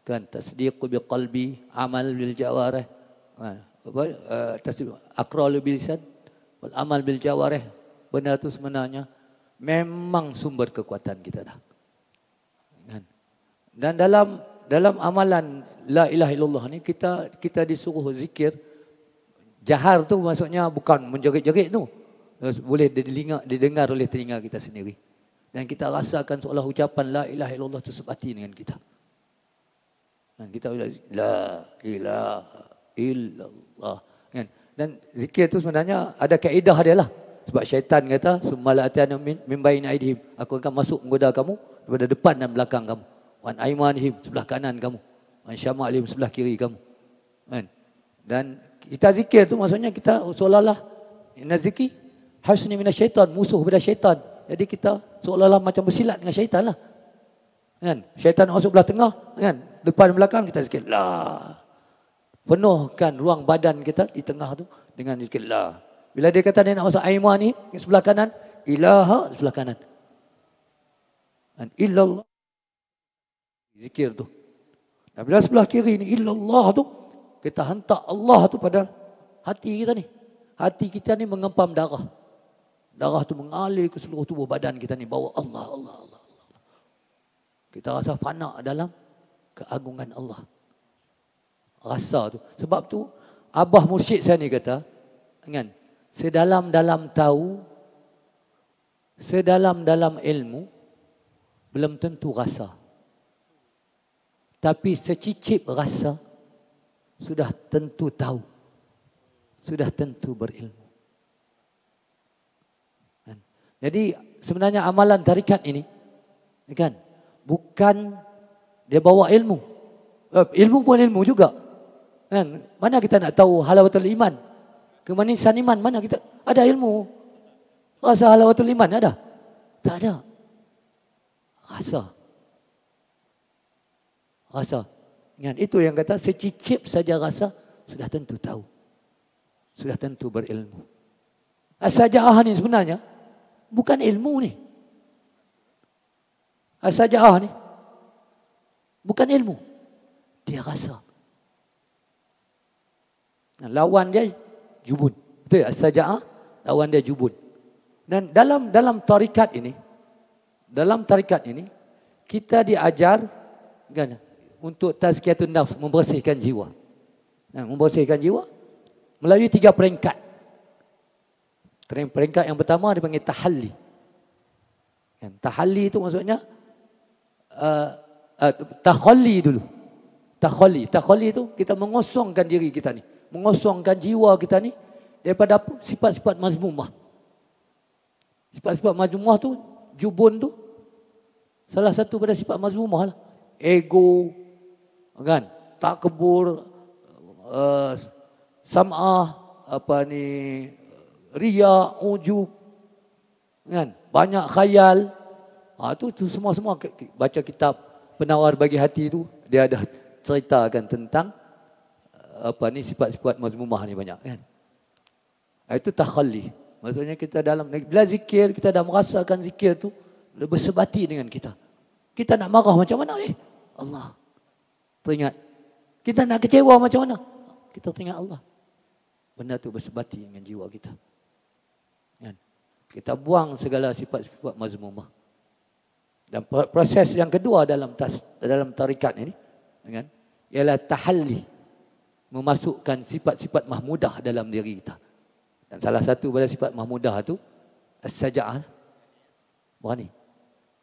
kan tasdiqu biqalbi amal bil jawarih ha, apa eh, tasdiq aqral bil lisan wal amal bil jawarih benda tu sebenarnya memang sumber kekuatan kita dah kan? dan dalam dalam amalan la ilaha illallah ni kita kita disuruh zikir jahar tu maksudnya bukan menjerit-jerit tu boleh didengar didengar oleh telinga kita sendiri dan kita rasakan seolah ucapan la ilaha illallah tu sepati dengan kita. Dan ha, kita bila la ilaha illallah. Kan? Dan zikir tu sebenarnya ada kaedah dia lah. Sebab syaitan kata, Sumala atiana min, min aidihim. Aku akan masuk menggoda kamu daripada depan dan belakang kamu. Wan aimanihim, sebelah kanan kamu. Wan syama'alihim, sebelah kiri kamu. Kan? Dan kita zikir tu maksudnya kita seolah-olah nazki hasni min syaitan musuh pada syaitan jadi kita seolah-olah macam bersilat dengan syaitan lah kan syaitan masuk belah tengah kan depan belakang kita zikir la. Penuhkan ruang badan kita di tengah tu dengan zikir la. Bila dia kata dia nak masuk aima ni sebelah kanan, ilaha sebelah kanan. Dan illallah zikir tu. Dan bila sebelah kiri ni illallah tu kita hantar Allah tu pada hati kita ni. Hati kita ni mengempam darah. Darah tu mengalir ke seluruh tubuh badan kita ni bawa Allah Allah Allah. Allah. Kita rasa fana dalam keagungan Allah. Rasa tu. Sebab tu, Abah Mursyid saya ni kata, kan, sedalam-dalam tahu, sedalam-dalam ilmu, belum tentu rasa. Tapi secicip rasa, sudah tentu tahu. Sudah tentu berilmu. Kan? Jadi sebenarnya amalan tarikat ini, kan, bukan dia bawa ilmu. Eh, ilmu pun ilmu juga. Kan? Mana kita nak tahu halawatul iman? Kemanisan iman mana kita? Ada ilmu. Rasa halawatul iman ada? Tak ada. Rasa. Rasa. Ingat, kan? itu yang kata secicip saja rasa, sudah tentu tahu. Sudah tentu berilmu. Asaja Asajaah ni sebenarnya, bukan ilmu ni. Asajaah ni, Bukan ilmu. Dia rasa. Dan lawan dia jubun. Betul saja Sajaah. Lawan dia jubun. Dan dalam dalam tarikat ini. Dalam tarikat ini. Kita diajar. Kan, untuk tazkiatun nafs. Membersihkan jiwa. Dan membersihkan jiwa. Melalui tiga peringkat. Peringkat yang pertama dipanggil tahalli. Kan, tahalli itu maksudnya. Uh, Eh, takholi dulu. Takholi. Takholi itu kita mengosongkan diri kita ni. Mengosongkan jiwa kita ni daripada sifat-sifat mazmumah. Sifat-sifat mazmumah tu jubun tu salah satu pada sifat mazmumah lah. Ego kan? Tak kebur uh, sam'ah apa ni ria ujub kan banyak khayal ha, tu, tu semua semua baca kitab penawar bagi hati tu dia ada ceritakan tentang uh, apa ni sifat-sifat mazmumah ni banyak kan. Ah, itu takhalli. Maksudnya kita dalam bila zikir kita dah merasakan zikir tu lebih sebati dengan kita. Kita nak marah macam mana eh? Allah. Teringat. Kita nak kecewa macam mana? Kita teringat Allah. Benda tu bersebati dengan jiwa kita. Kan? Kita buang segala sifat-sifat mazmumah. Dan proses yang kedua dalam dalam tarikat ini kan, ialah tahalli. Memasukkan sifat-sifat mahmudah dalam diri kita. Dan salah satu pada sifat mahmudah itu as-saja'ah. Berani.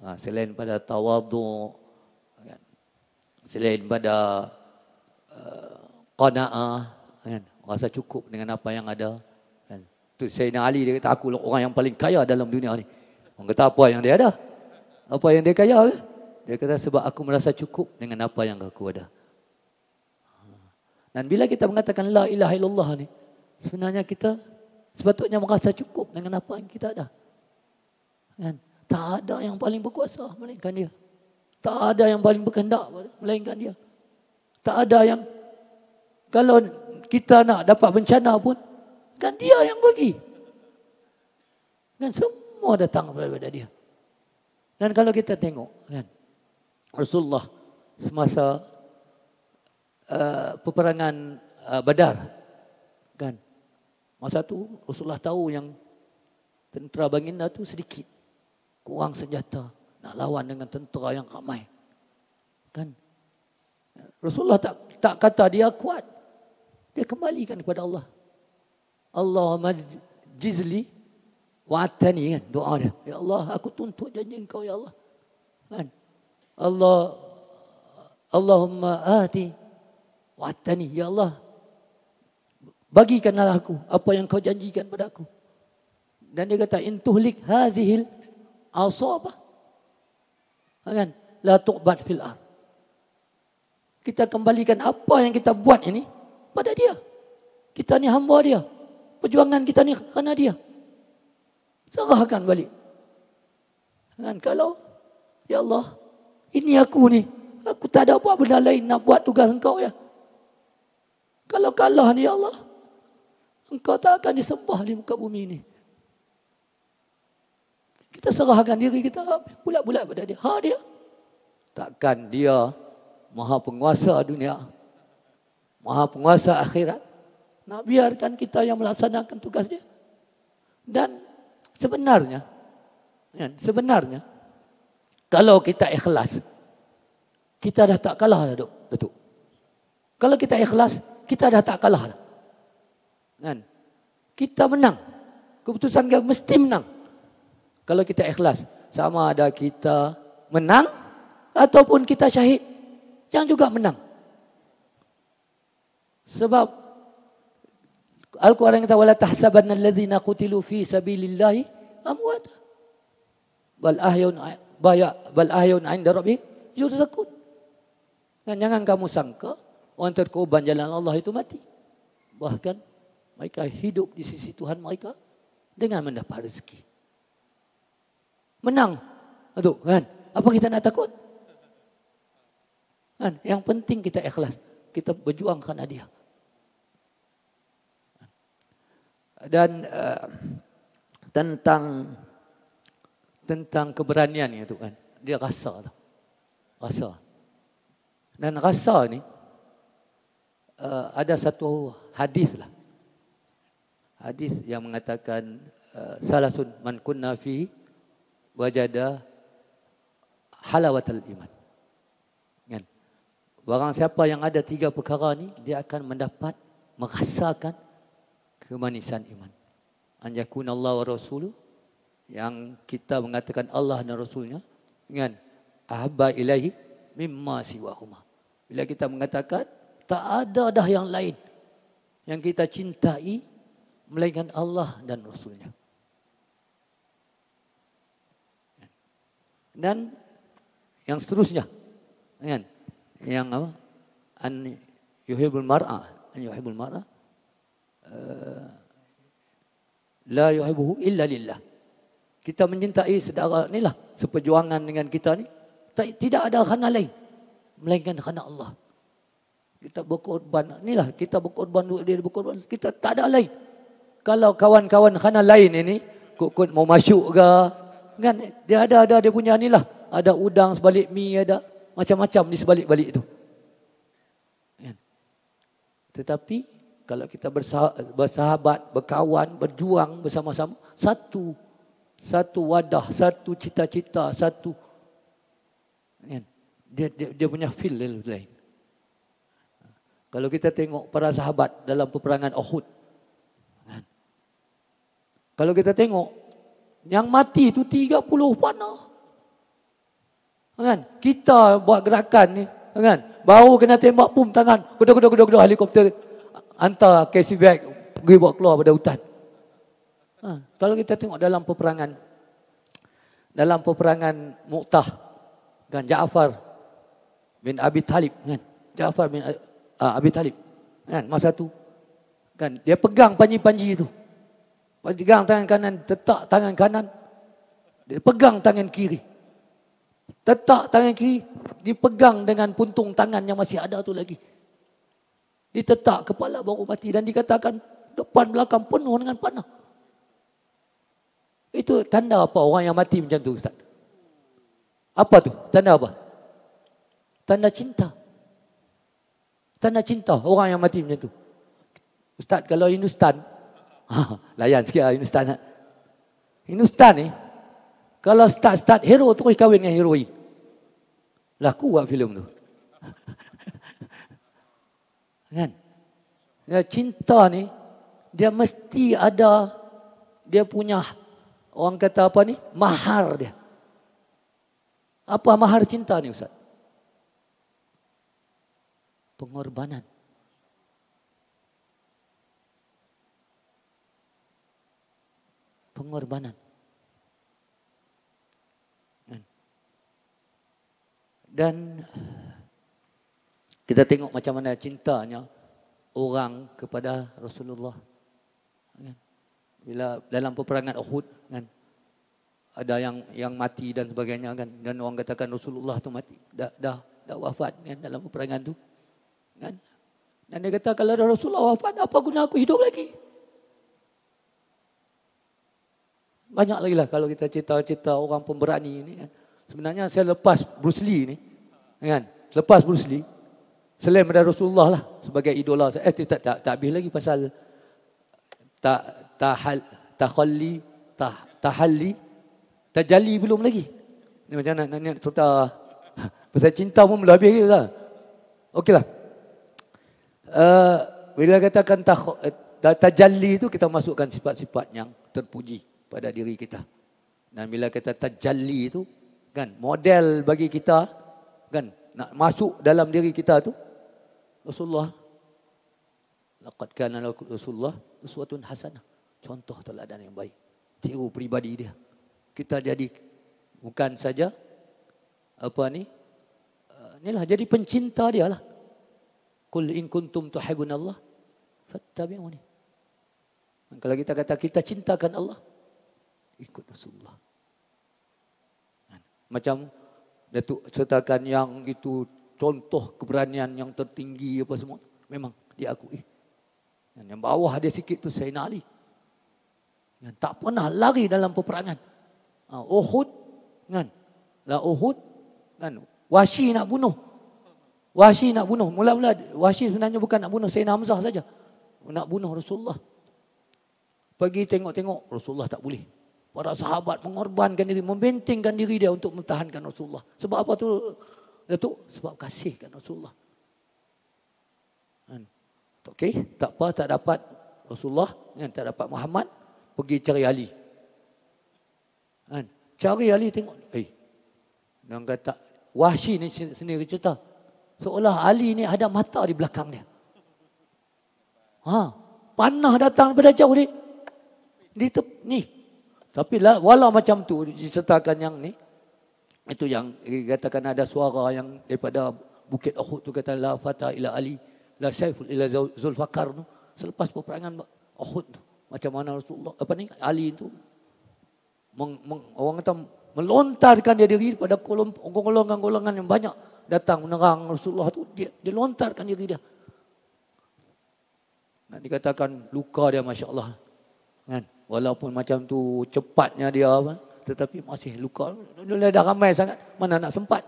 Ha, selain pada tawaduk, kan, selain pada uh, qana'ah, kan, rasa cukup dengan apa yang ada. Kan. Itu Sayyidina Ali dia kata, aku lah orang yang paling kaya dalam dunia ni. Orang kata apa yang dia ada apa yang dia kaya eh? Dia kata sebab aku merasa cukup dengan apa yang aku ada. Ha. Dan bila kita mengatakan la ilaha illallah ni, sebenarnya kita sepatutnya merasa cukup dengan apa yang kita ada. Kan? Tak ada yang paling berkuasa melainkan dia. Tak ada yang paling berkehendak melainkan dia. Tak ada yang kalau kita nak dapat bencana pun kan dia yang bagi. Kan semua datang daripada dia. Dan kalau kita tengok kan Rasulullah semasa uh, peperangan uh, Badar kan masa tu Rasulullah tahu yang tentera baginda tu sedikit kurang senjata nak lawan dengan tentera yang ramai kan Rasulullah tak tak kata dia kuat dia kembalikan kepada Allah Allah majzli Wa'atani kan doa dia. Ya Allah aku tuntut janji kau ya Allah. Kan? Allah Allahumma ati wa'atani ya Allah. Bagikanlah aku apa yang kau janjikan pada aku. Dan dia kata in tuhlik hazihil asaba. Kan? La tuqbat fil ar. Kita kembalikan apa yang kita buat ini pada dia. Kita ni hamba dia. Perjuangan kita ni kerana dia. Serahkan balik. Kan? Kalau, Ya Allah, ini aku ni. Aku tak ada buat benda lain nak buat tugas engkau ya. Kalau kalah ni, Ya Allah, engkau tak akan disembah di muka bumi ni. Kita serahkan diri kita bulat-bulat pada dia. Ha dia. Takkan dia maha penguasa dunia. Maha penguasa akhirat. Nak biarkan kita yang melaksanakan tugas dia. Dan Sebenarnya, kan, sebenarnya, kalau kita ikhlas, kita dah tak kalah dah, Datuk. Kalau kita ikhlas, kita dah tak kalah dah. Kan? Kita menang. Keputusan kita mesti menang. Kalau kita ikhlas, sama ada kita menang ataupun kita syahid, yang juga menang. Sebab Al-Quran kata wala tahsaban alladhina qutilu fi sabilillahi amwat. Bal ahyun baya bal ahyun 'inda rabbi yurzaqun. Dan jangan kamu sangka orang terkorban jalan Allah itu mati. Bahkan mereka hidup di sisi Tuhan mereka dengan mendapat rezeki. Menang. Itu kan. Apa kita nak takut? Kan, yang penting kita ikhlas. Kita berjuang kerana dia. dan uh, tentang tentang keberanian ya tuan dia rasa tu rasa dan rasa ni uh, ada satu hadis lah hadis yang mengatakan uh, eh, sun man kunna fi wajada halawatul iman kan barang siapa yang ada tiga perkara ni dia akan mendapat merasakan kemanisan iman. Anjakun Allah wa Rasulu yang kita mengatakan Allah dan Rasulnya dengan ahba ilahi mimma huma. Bila kita mengatakan tak ada dah yang lain yang kita cintai melainkan Allah dan Rasulnya. Dan yang seterusnya kan yang apa an yuhibul mar'a an yuhibul mar'a Eh, la yuhibbu illa lillah. Kita mencintai saudara lah, seperjuangan dengan kita ni. Tak, tidak ada kerana lain melainkan kerana Allah. Kita berkorban ni lah kita berkorban untuk dia berkorban kita tak ada lain. Kalau kawan-kawan kerana lain ini kok-kok mau masuk ke kan dia ada ada dia punya ni lah, ada udang sebalik mi ada macam-macam di sebalik-balik itu. Kan? Tetapi kalau kita bersahabat, berkawan, berjuang bersama-sama, satu satu wadah, satu cita-cita, satu kan? dia, dia, dia punya feel dia lain. Kalau kita tengok para sahabat dalam peperangan Uhud. Kan? Kalau kita tengok yang mati itu 30 panah. Kan? Kita buat gerakan ni, kan? Baru kena tembak pum tangan, gedor-gedor-gedor helikopter hantar Casey Gregg pergi buat keluar pada hutan. Ha, kalau kita tengok dalam peperangan dalam peperangan Muqtah dengan Jaafar bin Abi Talib kan. Jaafar bin uh, Abi Talib kan masa tu kan dia pegang panji-panji itu. Pegang tangan kanan, tetak tangan kanan. Dia pegang tangan kiri. Tetak tangan kiri, dipegang dengan puntung tangan yang masih ada tu lagi. Ditetak kepala baru mati dan dikatakan depan belakang penuh dengan panah. Itu tanda apa orang yang mati macam tu Ustaz? Apa tu? Tanda apa? Tanda cinta. Tanda cinta orang yang mati macam tu. Ustaz kalau Hindustan, ah, layan sikit lah Hindustan. Eh. Inustan ni, eh, kalau start-start hero terus kahwin dengan heroin. Laku buat filem tu. Kan? Ya, cinta ni, dia mesti ada, dia punya, orang kata apa ni, mahar dia. Apa mahar cinta ni Ustaz? Pengorbanan. Pengorbanan. Kan? Dan kita tengok macam mana cintanya orang kepada Rasulullah. Kan? Bila dalam peperangan Uhud kan ada yang yang mati dan sebagainya kan dan orang katakan Rasulullah tu mati dah dah, dah wafat kan dalam peperangan tu kan dan dia kata kalau dah Rasulullah wafat apa guna aku hidup lagi banyak lagi lah kalau kita cerita-cerita orang pemberani ni kan sebenarnya saya lepas Bruce Lee ni kan lepas Bruce Lee Selain daripada Rasulullah lah sebagai idola. saya. Eh tak, tak tak tak habis lagi pasal tak tahal takhalli tah tahalli tajalli belum lagi. Ni macam nak nak, nak cerita pasal cinta pun belum habis lagi dah. Okeylah. Eh uh, bila katakan tah eh, tajalli tu kita masukkan sifat-sifat yang terpuji pada diri kita. Dan bila kata tajalli tu kan model bagi kita kan nak masuk dalam diri kita tu Rasulullah laqad kana Rasulullah uswatun hasanah contoh teladan yang baik tiru pribadi dia kita jadi bukan saja apa ni inilah eh, jadi pencinta dia lah kul in kuntum tuhibun Allah fattabi'uni kalau kita kata kita cintakan Allah ikut Rasulullah kan? macam Datuk sertakan yang itu contoh keberanian yang tertinggi apa semua. Memang dia akui. Yang, yang bawah dia sikit tu Sayyidina Ali. Yang tak pernah lari dalam peperangan. Ha, Uhud kan. La Uhud kan. Washi nak bunuh. Washi nak bunuh. Mula-mula Washi sebenarnya bukan nak bunuh Sayyidina Hamzah saja. Nak bunuh Rasulullah. Pergi tengok-tengok Rasulullah tak boleh para sahabat mengorbankan diri, membentengkan diri dia untuk mempertahankan Rasulullah. Sebab apa tu? Datuk, sebab kasihkan Rasulullah. Kan? Okey, tak apa, tak dapat Rasulullah, kan? tak dapat Muhammad, pergi cari Ali. Kan? Cari Ali tengok, eh, dia kata, Wahsy ni sendiri cerita. Seolah Ali ni ada mata di belakang dia. Ha, panah datang daripada jauh ni. Di tep, ni, tapi lah, walau macam tu disertakan yang ni itu yang dikatakan ada suara yang daripada Bukit Uhud tu kata la fata ila Ali la saif ila Zulfakar tu selepas peperangan Uhud tu macam mana Rasulullah apa ni Ali tu meng, meng, orang kata melontarkan dia diri pada golongan-golongan yang banyak datang menerang Rasulullah tu dia dilontarkan diri dia nak dikatakan luka dia masya-Allah kan Walaupun macam tu cepatnya dia apa, tetapi masih luka. Dia dah ramai sangat, mana nak sempat.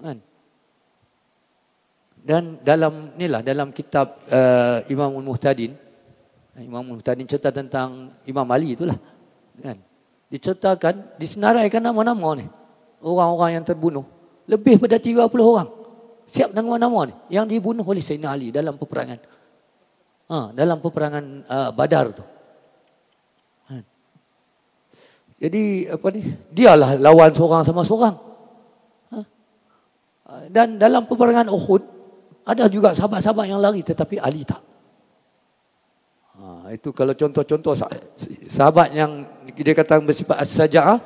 Kan? Dan dalam inilah dalam kitab uh, Imam muhtadin eh, Imam muhtadin cerita tentang Imam Ali itulah. Kan? Diceritakan, disenaraikan nama-nama ni. Orang-orang yang terbunuh. Lebih daripada 30 orang. Siap nama-nama ni. Yang dibunuh oleh Sayyidina Ali dalam peperangan. Ha, dalam peperangan uh, Badar tu. Jadi apa ni? Dialah lawan seorang sama seorang. Ha? Ha, dan dalam peperangan Uhud ada juga sahabat-sahabat yang lari tetapi Ali tak. Ha, itu kalau contoh-contoh sahabat yang dia kata bersifat as-sajaah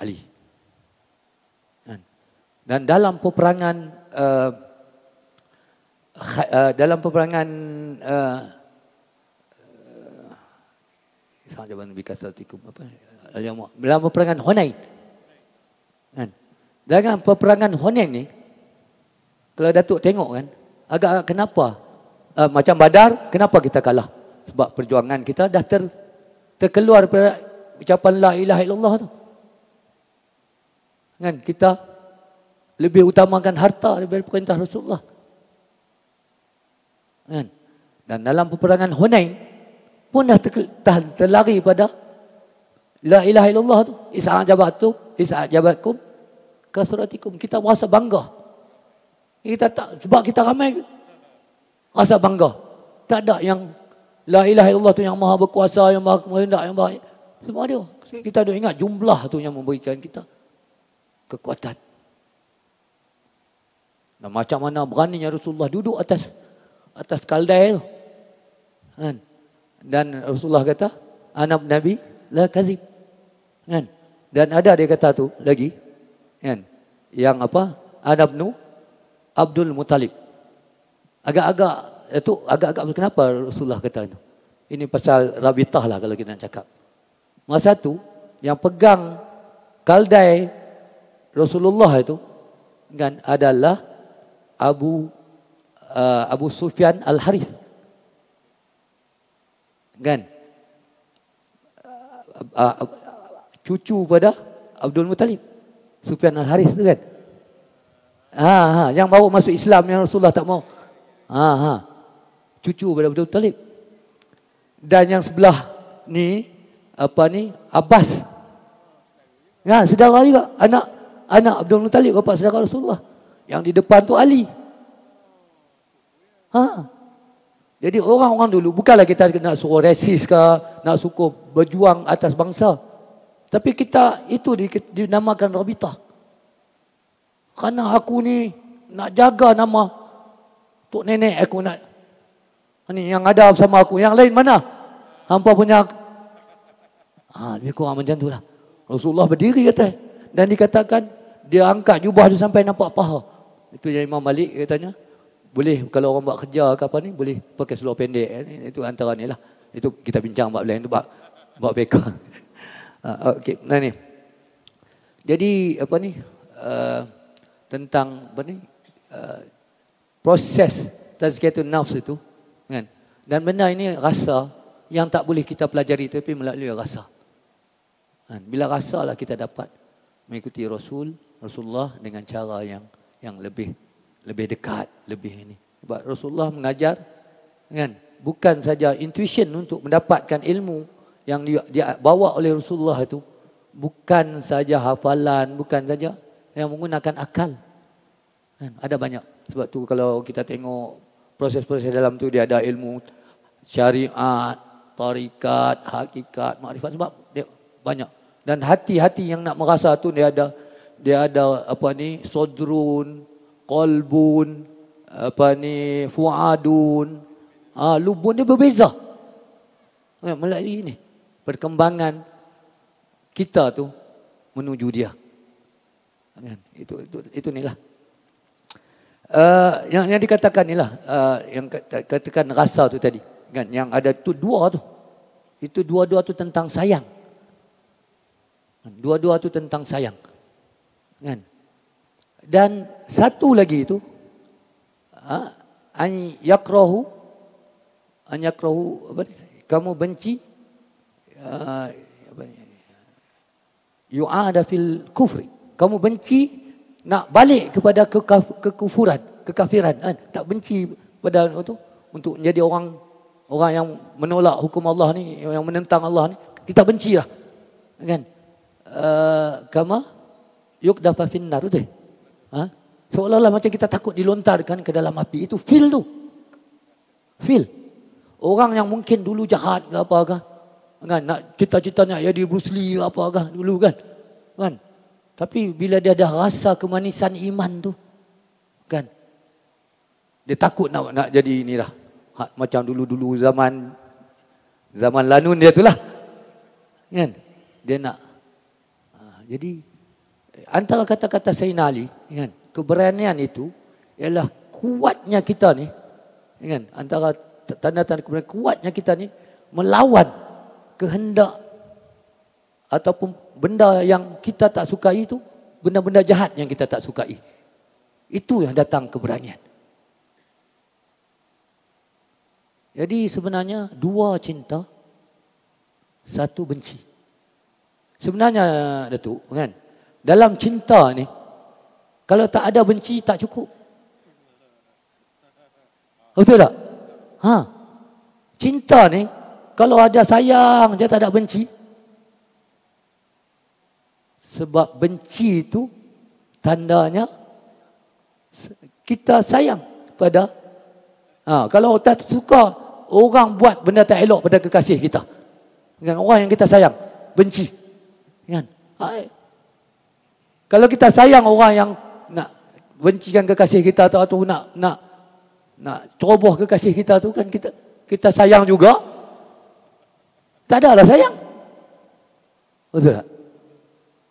Ali. Kan? Dan dalam peperangan uh, dalam peperangan uh, sahaja bantu bicara tikum apa uh, dalam peperangan Hunain. Kan? Dalam peperangan Hunain ni, kalau Datuk tengok kan, agak-agak kenapa? Uh, macam badar, kenapa kita kalah? Sebab perjuangan kita dah ter, terkeluar daripada ucapan La ilaha illallah tu. Kan? Kita lebih utamakan harta daripada perintah Rasulullah. Kan? Dan dalam peperangan Hunain, pun dah, ter, dah terlari pada La ilaha illallah tu. Isa'at jabatum. Isa'at jabatkum. Kasuratikum. Kita rasa bangga. Kita tak. Sebab kita ramai. Rasa bangga. Tak ada yang. La ilaha illallah tu yang maha berkuasa. Yang maha kemerindak. Yang baik. Semua dia. Kita ada ingat jumlah tu yang memberikan kita. Kekuatan. Dan macam mana berani beraninya Rasulullah duduk atas. Atas kaldai tu. Kan? Dan Rasulullah kata. Anak Nabi. La kazib. Kan? Dan ada dia kata tu lagi. Kan? Yang apa? Anabnu Abdul Muttalib. Agak-agak itu eh, agak-agak kenapa Rasulullah kata itu? Ini pasal rabitah lah kalau kita nak cakap. Masa satu yang pegang kaldai Rasulullah itu kan adalah Abu uh, Abu Sufyan Al Harith. Kan? Uh, uh, cucu pada Abdul Muttalib. Sufyan Al-Haris tu kan. Ha, ha, yang baru masuk Islam yang Rasulullah tak mau. Ha, ha. Cucu pada Abdul Muttalib. Dan yang sebelah ni apa ni Abbas. Ya, ha, saudara juga anak anak Abdul Muttalib bapa saudara Rasulullah. Yang di depan tu Ali. Ha. Jadi orang-orang dulu bukanlah kita nak suruh resis ke, nak suka berjuang atas bangsa. Tapi kita itu dinamakan Robita, karena aku ni nak jaga nama Tok Nenek aku nak. Ini yang ada sama aku. Yang lain mana? Hampa punya. Ha, lebih kurang macam itulah. Rasulullah berdiri kata. Dan dikatakan dia angkat jubah dia sampai nampak paha. Itu yang Imam Malik katanya. Boleh kalau orang buat kerja ke apa ni. Boleh pakai seluar pendek. Itu antara ni lah. Itu kita bincang buat belakang tu. Buat, buat peka. Uh, ah, okay, nah ni. Jadi apa ni uh, tentang apa ni uh, proses tazkiyatun nafs itu kan dan benda ini rasa yang tak boleh kita pelajari tapi melalui rasa kan bila rasalah kita dapat mengikuti rasul rasulullah dengan cara yang yang lebih lebih dekat lebih ini sebab rasulullah mengajar kan bukan saja intuition untuk mendapatkan ilmu yang dia bawa oleh Rasulullah itu bukan saja hafalan, bukan saja yang menggunakan akal. Kan? Ada banyak. Sebab tu kalau kita tengok proses-proses dalam tu dia ada ilmu syariat, tarikat, hakikat, makrifat sebab dia banyak. Dan hati-hati yang nak merasa tu dia ada dia ada apa ni sodrun, kolbun, apa ni fuadun. Ah lubun dia berbeza. Kan ini perkembangan kita tu menuju dia. Kan? Itu itu itu nilah. Uh, eh, yang yang dikatakan nilah uh, eh, yang katakan rasa tu tadi kan yang ada tu dua tu. Itu dua-dua tu tentang sayang. Kan? Dua-dua tu tentang sayang. Kan? Dan satu lagi itu ha? an yakrahu an yakrahu apa ni? kamu benci Ah, yu'ada fil kufri. Kamu benci nak balik kepada kekufuran, kekafiran. Kan? Tak benci pada itu untuk menjadi orang orang yang menolak hukum Allah ni, yang menentang Allah ni, kita bencilah. Kan? Uh, kama yukdafa finnar itu. Ha? Seolah-olah macam kita takut dilontarkan ke dalam api. Itu feel tu. Feel. Orang yang mungkin dulu jahat ke apa ke kan nak cita-cita nak jadi Bruce Lee apa agak dulu kan kan tapi bila dia dah rasa kemanisan iman tu kan dia takut nak nak jadi inilah ha, macam dulu-dulu zaman zaman lanun dia itulah kan dia nak ha, jadi antara kata-kata Sayyidina Ali kan keberanian itu ialah kuatnya kita ni kan antara tanda-tanda kuatnya kita ni melawan kehendak ataupun benda yang kita tak sukai itu benda-benda jahat yang kita tak sukai itu yang datang keberanian jadi sebenarnya dua cinta satu benci sebenarnya datuk kan dalam cinta ni kalau tak ada benci tak cukup betul tak ha cinta ni kalau ada sayang, saya tak ada benci. Sebab benci itu tandanya kita sayang pada ha, kalau tak suka orang buat benda tak elok pada kekasih kita dengan orang yang kita sayang benci kan ha, eh. kalau kita sayang orang yang nak bencikan kekasih kita atau, atau nak nak nak ceroboh kekasih kita tu kan kita kita sayang juga tak ada lah sayang. Betul tak?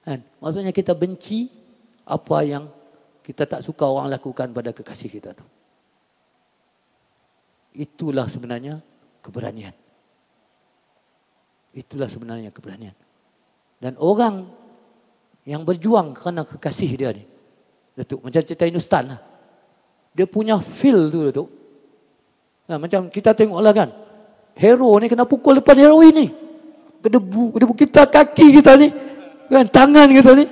Kan? Maksudnya kita benci apa yang kita tak suka orang lakukan pada kekasih kita tu. Itulah sebenarnya keberanian. Itulah sebenarnya keberanian. Dan orang yang berjuang kerana kekasih dia ni. Datuk, macam cerita Inustan lah. Dia punya feel tu, Datuk. Nah, ha, macam kita tengoklah kan. Hero ni kena pukul depan hero ini? Kedebu, kedebu kita kaki kita ni. Kan tangan kita ni.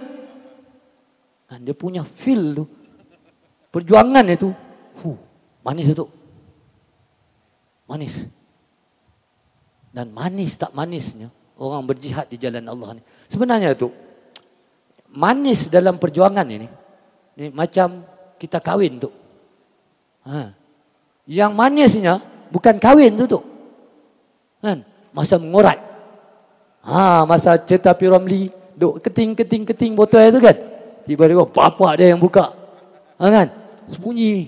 Kan dia punya feel tu. Perjuangan dia tu. Huh, manis tu. Manis. Dan manis tak manisnya orang berjihad di jalan Allah ni. Sebenarnya tu manis dalam perjuangan ini. Ni macam kita kahwin tu. Ha. Yang manisnya bukan kahwin tu tu. Kan? Masa mengorat. Ha, masa cerita P. Ramli. Duk keting-keting-keting botol itu kan. Tiba-tiba bapak dia yang buka. Ha, kan? Sembunyi.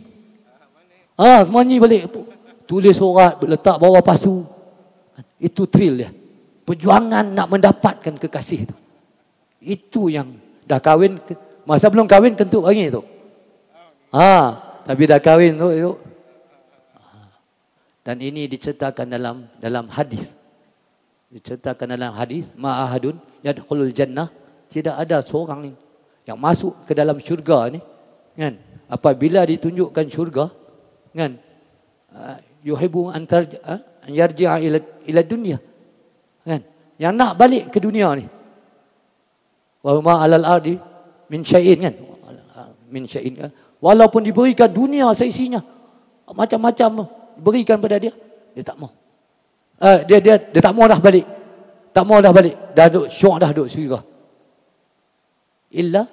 Ha, sembunyi balik. Tulis surat, letak bawah pasu. Itu thrill dia. Perjuangan nak mendapatkan kekasih itu. Itu yang dah kahwin. Masa belum kahwin, kentut bangi itu. Ha, tapi dah kahwin tu. Dan ini diceritakan dalam dalam hadis. Diceritakan dalam hadis, ma'ahadun yadkhulul jannah, tidak ada seorang yang masuk ke dalam syurga ni, kan? Apabila ditunjukkan syurga, kan? Ah, Yuhibbu ah, an yarji'a ila ila dunya. Kan? Yang nak balik ke dunia ni. Wa ma 'alal ardi min syai'in kan? Min syai'in. Kan? Walaupun diberikan dunia seisinya macam-macam berikan pada dia dia tak mau uh, ah, dia dia dia tak mau dah balik tak mau dah balik dah duk syok dah duk syurga illa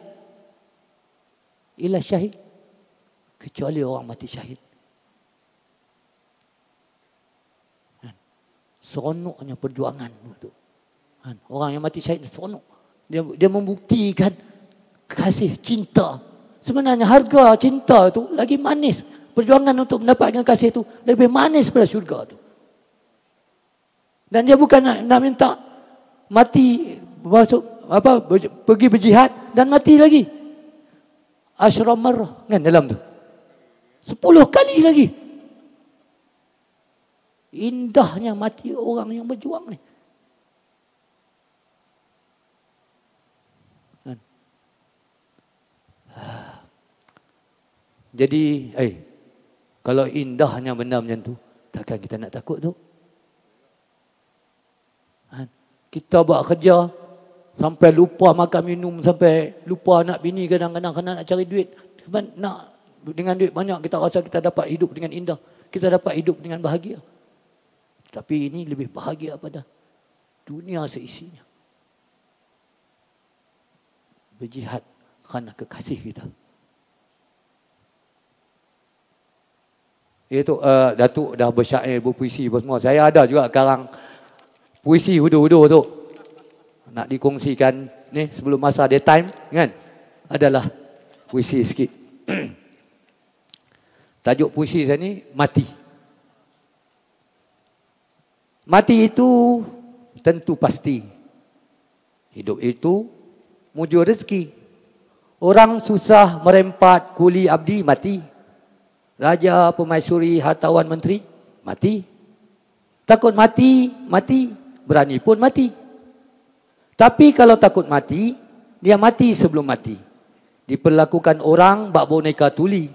illa syahid kecuali orang mati syahid kan? seronoknya perjuangan tu. Kan? Orang yang mati syahid seronok. Dia dia membuktikan kasih cinta. Sebenarnya harga cinta tu lagi manis perjuangan untuk mendapatkan kasih itu lebih manis pada syurga itu. Dan dia bukan nak, nak minta mati masuk apa pergi berjihad dan mati lagi. Asyram marah kan dalam tu. Sepuluh kali lagi. Indahnya mati orang yang berjuang ni. Kan? Ah. Jadi, eh, hey. Kalau indahnya benda macam tu, takkan kita nak takut tu? Ha? Kita buat kerja sampai lupa makan minum, sampai lupa nak bini kadang-kadang kena nak cari duit. Cuma nak dengan duit banyak kita rasa kita dapat hidup dengan indah. Kita dapat hidup dengan bahagia. Tapi ini lebih bahagia pada dunia seisinya. Berjihad kerana kekasih kita. iaitu uh, eh, Datuk dah bersyair berpuisi apa semua. Saya ada juga sekarang puisi hudu-hudu tu. Nak dikongsikan ni sebelum masa dia time kan? Adalah puisi sikit. Tajuk puisi saya ni mati. Mati itu tentu pasti. Hidup itu mujur rezeki. Orang susah merempat kuli abdi mati. Raja, pemaisuri, hartawan, menteri, mati. Takut mati, mati. Berani pun mati. Tapi kalau takut mati, dia mati sebelum mati. Diperlakukan orang bak boneka tuli.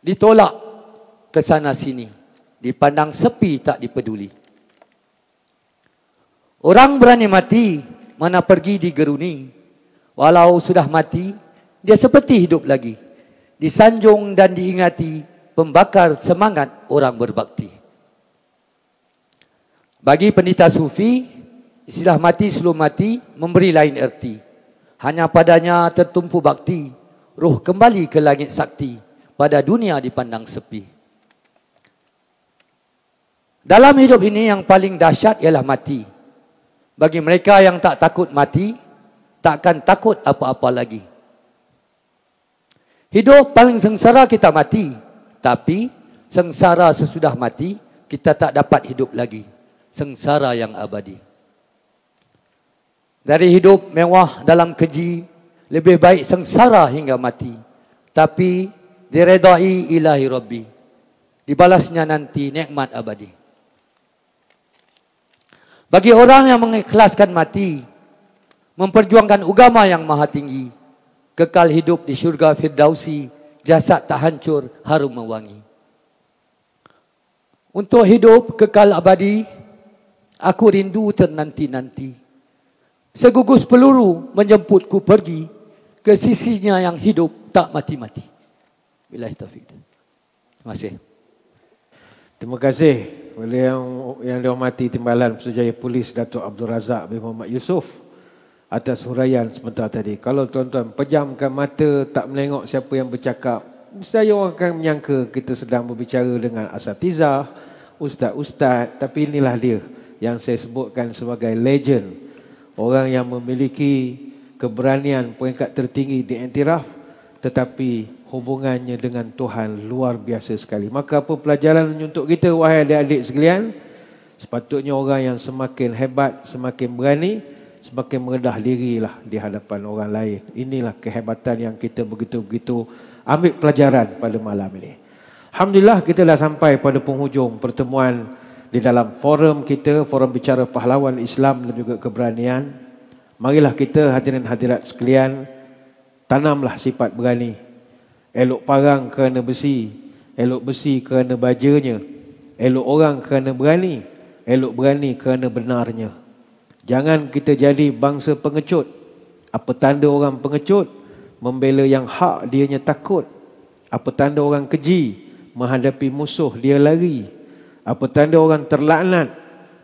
Ditolak ke sana sini. Dipandang sepi tak dipeduli. Orang berani mati, mana pergi digeruni. Walau sudah mati, dia seperti hidup lagi disanjung dan diingati pembakar semangat orang berbakti. Bagi pendeta sufi, istilah mati sebelum mati memberi lain erti. Hanya padanya tertumpu bakti, ruh kembali ke langit sakti, pada dunia dipandang sepi. Dalam hidup ini yang paling dahsyat ialah mati. Bagi mereka yang tak takut mati, takkan takut apa-apa lagi. Hidup paling sengsara kita mati. Tapi sengsara sesudah mati, kita tak dapat hidup lagi. Sengsara yang abadi. Dari hidup mewah dalam keji, lebih baik sengsara hingga mati. Tapi diredai ilahi Rabbi. Dibalasnya nanti nikmat abadi. Bagi orang yang mengikhlaskan mati, memperjuangkan agama yang maha tinggi, kekal hidup di syurga Firdausi, jasad tak hancur, harum mewangi. Untuk hidup kekal abadi, aku rindu ternanti-nanti. Segugus peluru menjemputku pergi ke sisinya yang hidup tak mati-mati. Bila taufik. Terima kasih. Terima kasih kepada yang yang dihormati Timbalan Pesuruhjaya Polis Datuk Abdul Razak bin Muhammad Yusof atas huraian sebentar tadi. Kalau tuan-tuan pejamkan mata, tak melengok siapa yang bercakap, saya orang akan menyangka kita sedang berbicara dengan Asatiza ustaz-ustaz, tapi inilah dia yang saya sebutkan sebagai legend. Orang yang memiliki keberanian peringkat tertinggi di antiraf, tetapi hubungannya dengan Tuhan luar biasa sekali. Maka apa pelajaran untuk kita, wahai adik-adik sekalian? Sepatutnya orang yang semakin hebat, semakin berani, semakin merendah lah di hadapan orang lain. Inilah kehebatan yang kita begitu-begitu ambil pelajaran pada malam ini. Alhamdulillah kita dah sampai pada penghujung pertemuan di dalam forum kita, forum bicara pahlawan Islam dan juga keberanian. Marilah kita hadirin hadirat sekalian, tanamlah sifat berani. Elok parang kerana besi, elok besi kerana bajanya, elok orang kerana berani, elok berani kerana benarnya. Jangan kita jadi bangsa pengecut. Apa tanda orang pengecut? Membela yang hak dianya takut. Apa tanda orang keji? Menghadapi musuh dia lari. Apa tanda orang terlaknat?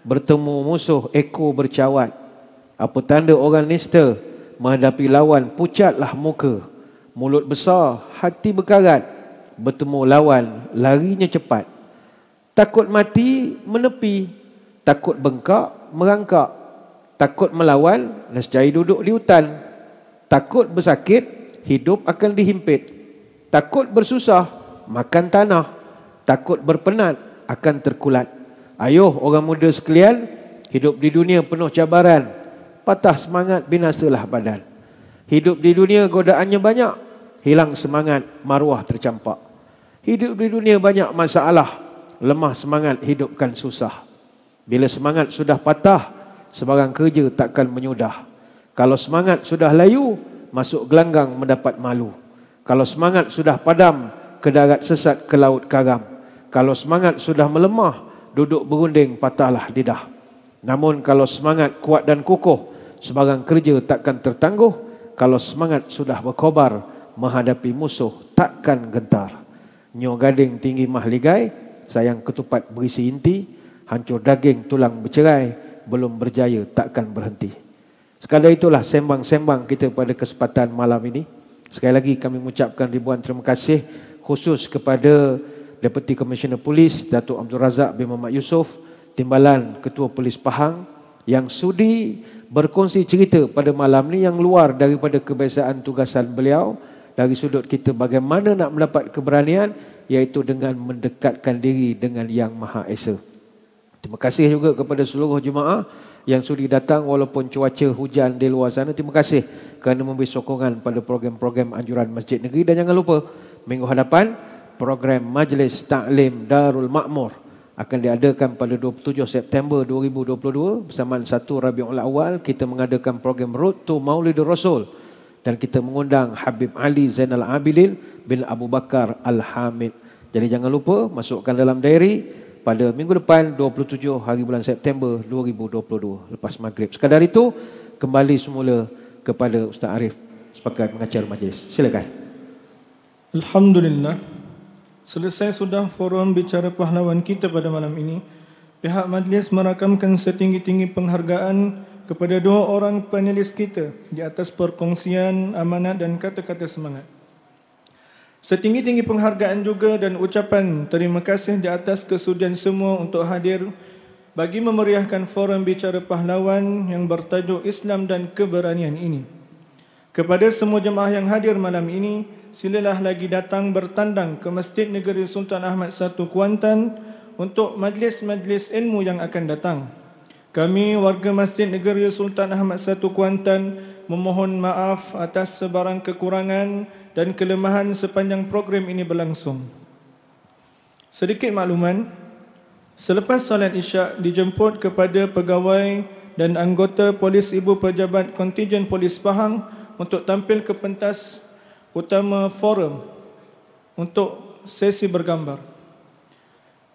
Bertemu musuh eko bercawat. Apa tanda orang nista? Menghadapi lawan pucatlah muka. Mulut besar, hati berkarat. Bertemu lawan, larinya cepat. Takut mati, menepi. Takut bengkak, merangkak. Takut melawan, nescaya duduk di hutan. Takut bersakit, hidup akan dihimpit. Takut bersusah, makan tanah. Takut berpenat, akan terkulat. Ayuh orang muda sekalian, hidup di dunia penuh cabaran. Patah semangat, binasalah badan. Hidup di dunia godaannya banyak. Hilang semangat, maruah tercampak. Hidup di dunia banyak masalah. Lemah semangat, hidupkan susah. Bila semangat sudah patah, sebarang kerja takkan menyudah. Kalau semangat sudah layu, masuk gelanggang mendapat malu. Kalau semangat sudah padam, ke darat sesat ke laut karam. Kalau semangat sudah melemah, duduk berunding patahlah didah. Namun kalau semangat kuat dan kukuh, sebarang kerja takkan tertangguh. Kalau semangat sudah berkobar, menghadapi musuh takkan gentar. Nyo gading tinggi mahligai, sayang ketupat berisi inti, hancur daging tulang bercerai, belum berjaya takkan berhenti. Sekali itulah sembang-sembang kita pada kesempatan malam ini. Sekali lagi kami mengucapkan ribuan terima kasih khusus kepada Deputy Commissioner Polis Datuk Abdul Razak bin Muhammad Yusof, Timbalan Ketua Polis Pahang yang sudi berkongsi cerita pada malam ini yang luar daripada kebiasaan tugasan beliau dari sudut kita bagaimana nak mendapat keberanian iaitu dengan mendekatkan diri dengan Yang Maha Esa. Terima kasih juga kepada seluruh jemaah yang sudi datang walaupun cuaca hujan di luar sana. Terima kasih kerana memberi sokongan pada program-program anjuran Masjid Negeri. Dan jangan lupa, minggu hadapan, program Majlis Taklim Darul Makmur akan diadakan pada 27 September 2022 bersamaan satu Rabiul Awal. Kita mengadakan program Road to Maulidur Rasul dan kita mengundang Habib Ali Zainal Abidin bin Abu Bakar Al-Hamid. Jadi jangan lupa masukkan dalam diary pada minggu depan 27 hari bulan September 2022 lepas maghrib. Sekadar itu kembali semula kepada Ustaz Arif sebagai pengacara majlis. Silakan. Alhamdulillah. Selesai sudah forum bicara pahlawan kita pada malam ini. Pihak majlis merakamkan setinggi-tinggi penghargaan kepada dua orang panelis kita di atas perkongsian amanat dan kata-kata semangat. Setinggi-tinggi penghargaan juga dan ucapan terima kasih di atas kesudian semua untuk hadir bagi memeriahkan forum bicara pahlawan yang bertajuk Islam dan keberanian ini. Kepada semua jemaah yang hadir malam ini, silalah lagi datang bertandang ke Masjid Negeri Sultan Ahmad satu Kuantan untuk majlis-majlis ilmu yang akan datang. Kami warga Masjid Negeri Sultan Ahmad satu Kuantan memohon maaf atas sebarang kekurangan dan kelemahan sepanjang program ini berlangsung. Sedikit makluman, selepas solat isyak dijemput kepada pegawai dan anggota polis ibu pejabat kontijen polis Pahang untuk tampil ke pentas utama forum untuk sesi bergambar.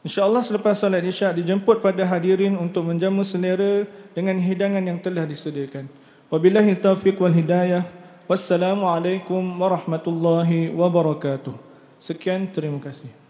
InsyaAllah selepas solat isyak dijemput pada hadirin untuk menjamu selera dengan hidangan yang telah disediakan. Wabillahi taufiq wal hidayah. Wassalamualaikum warahmatullahi wabarakatuh. Sekian, terima kasih.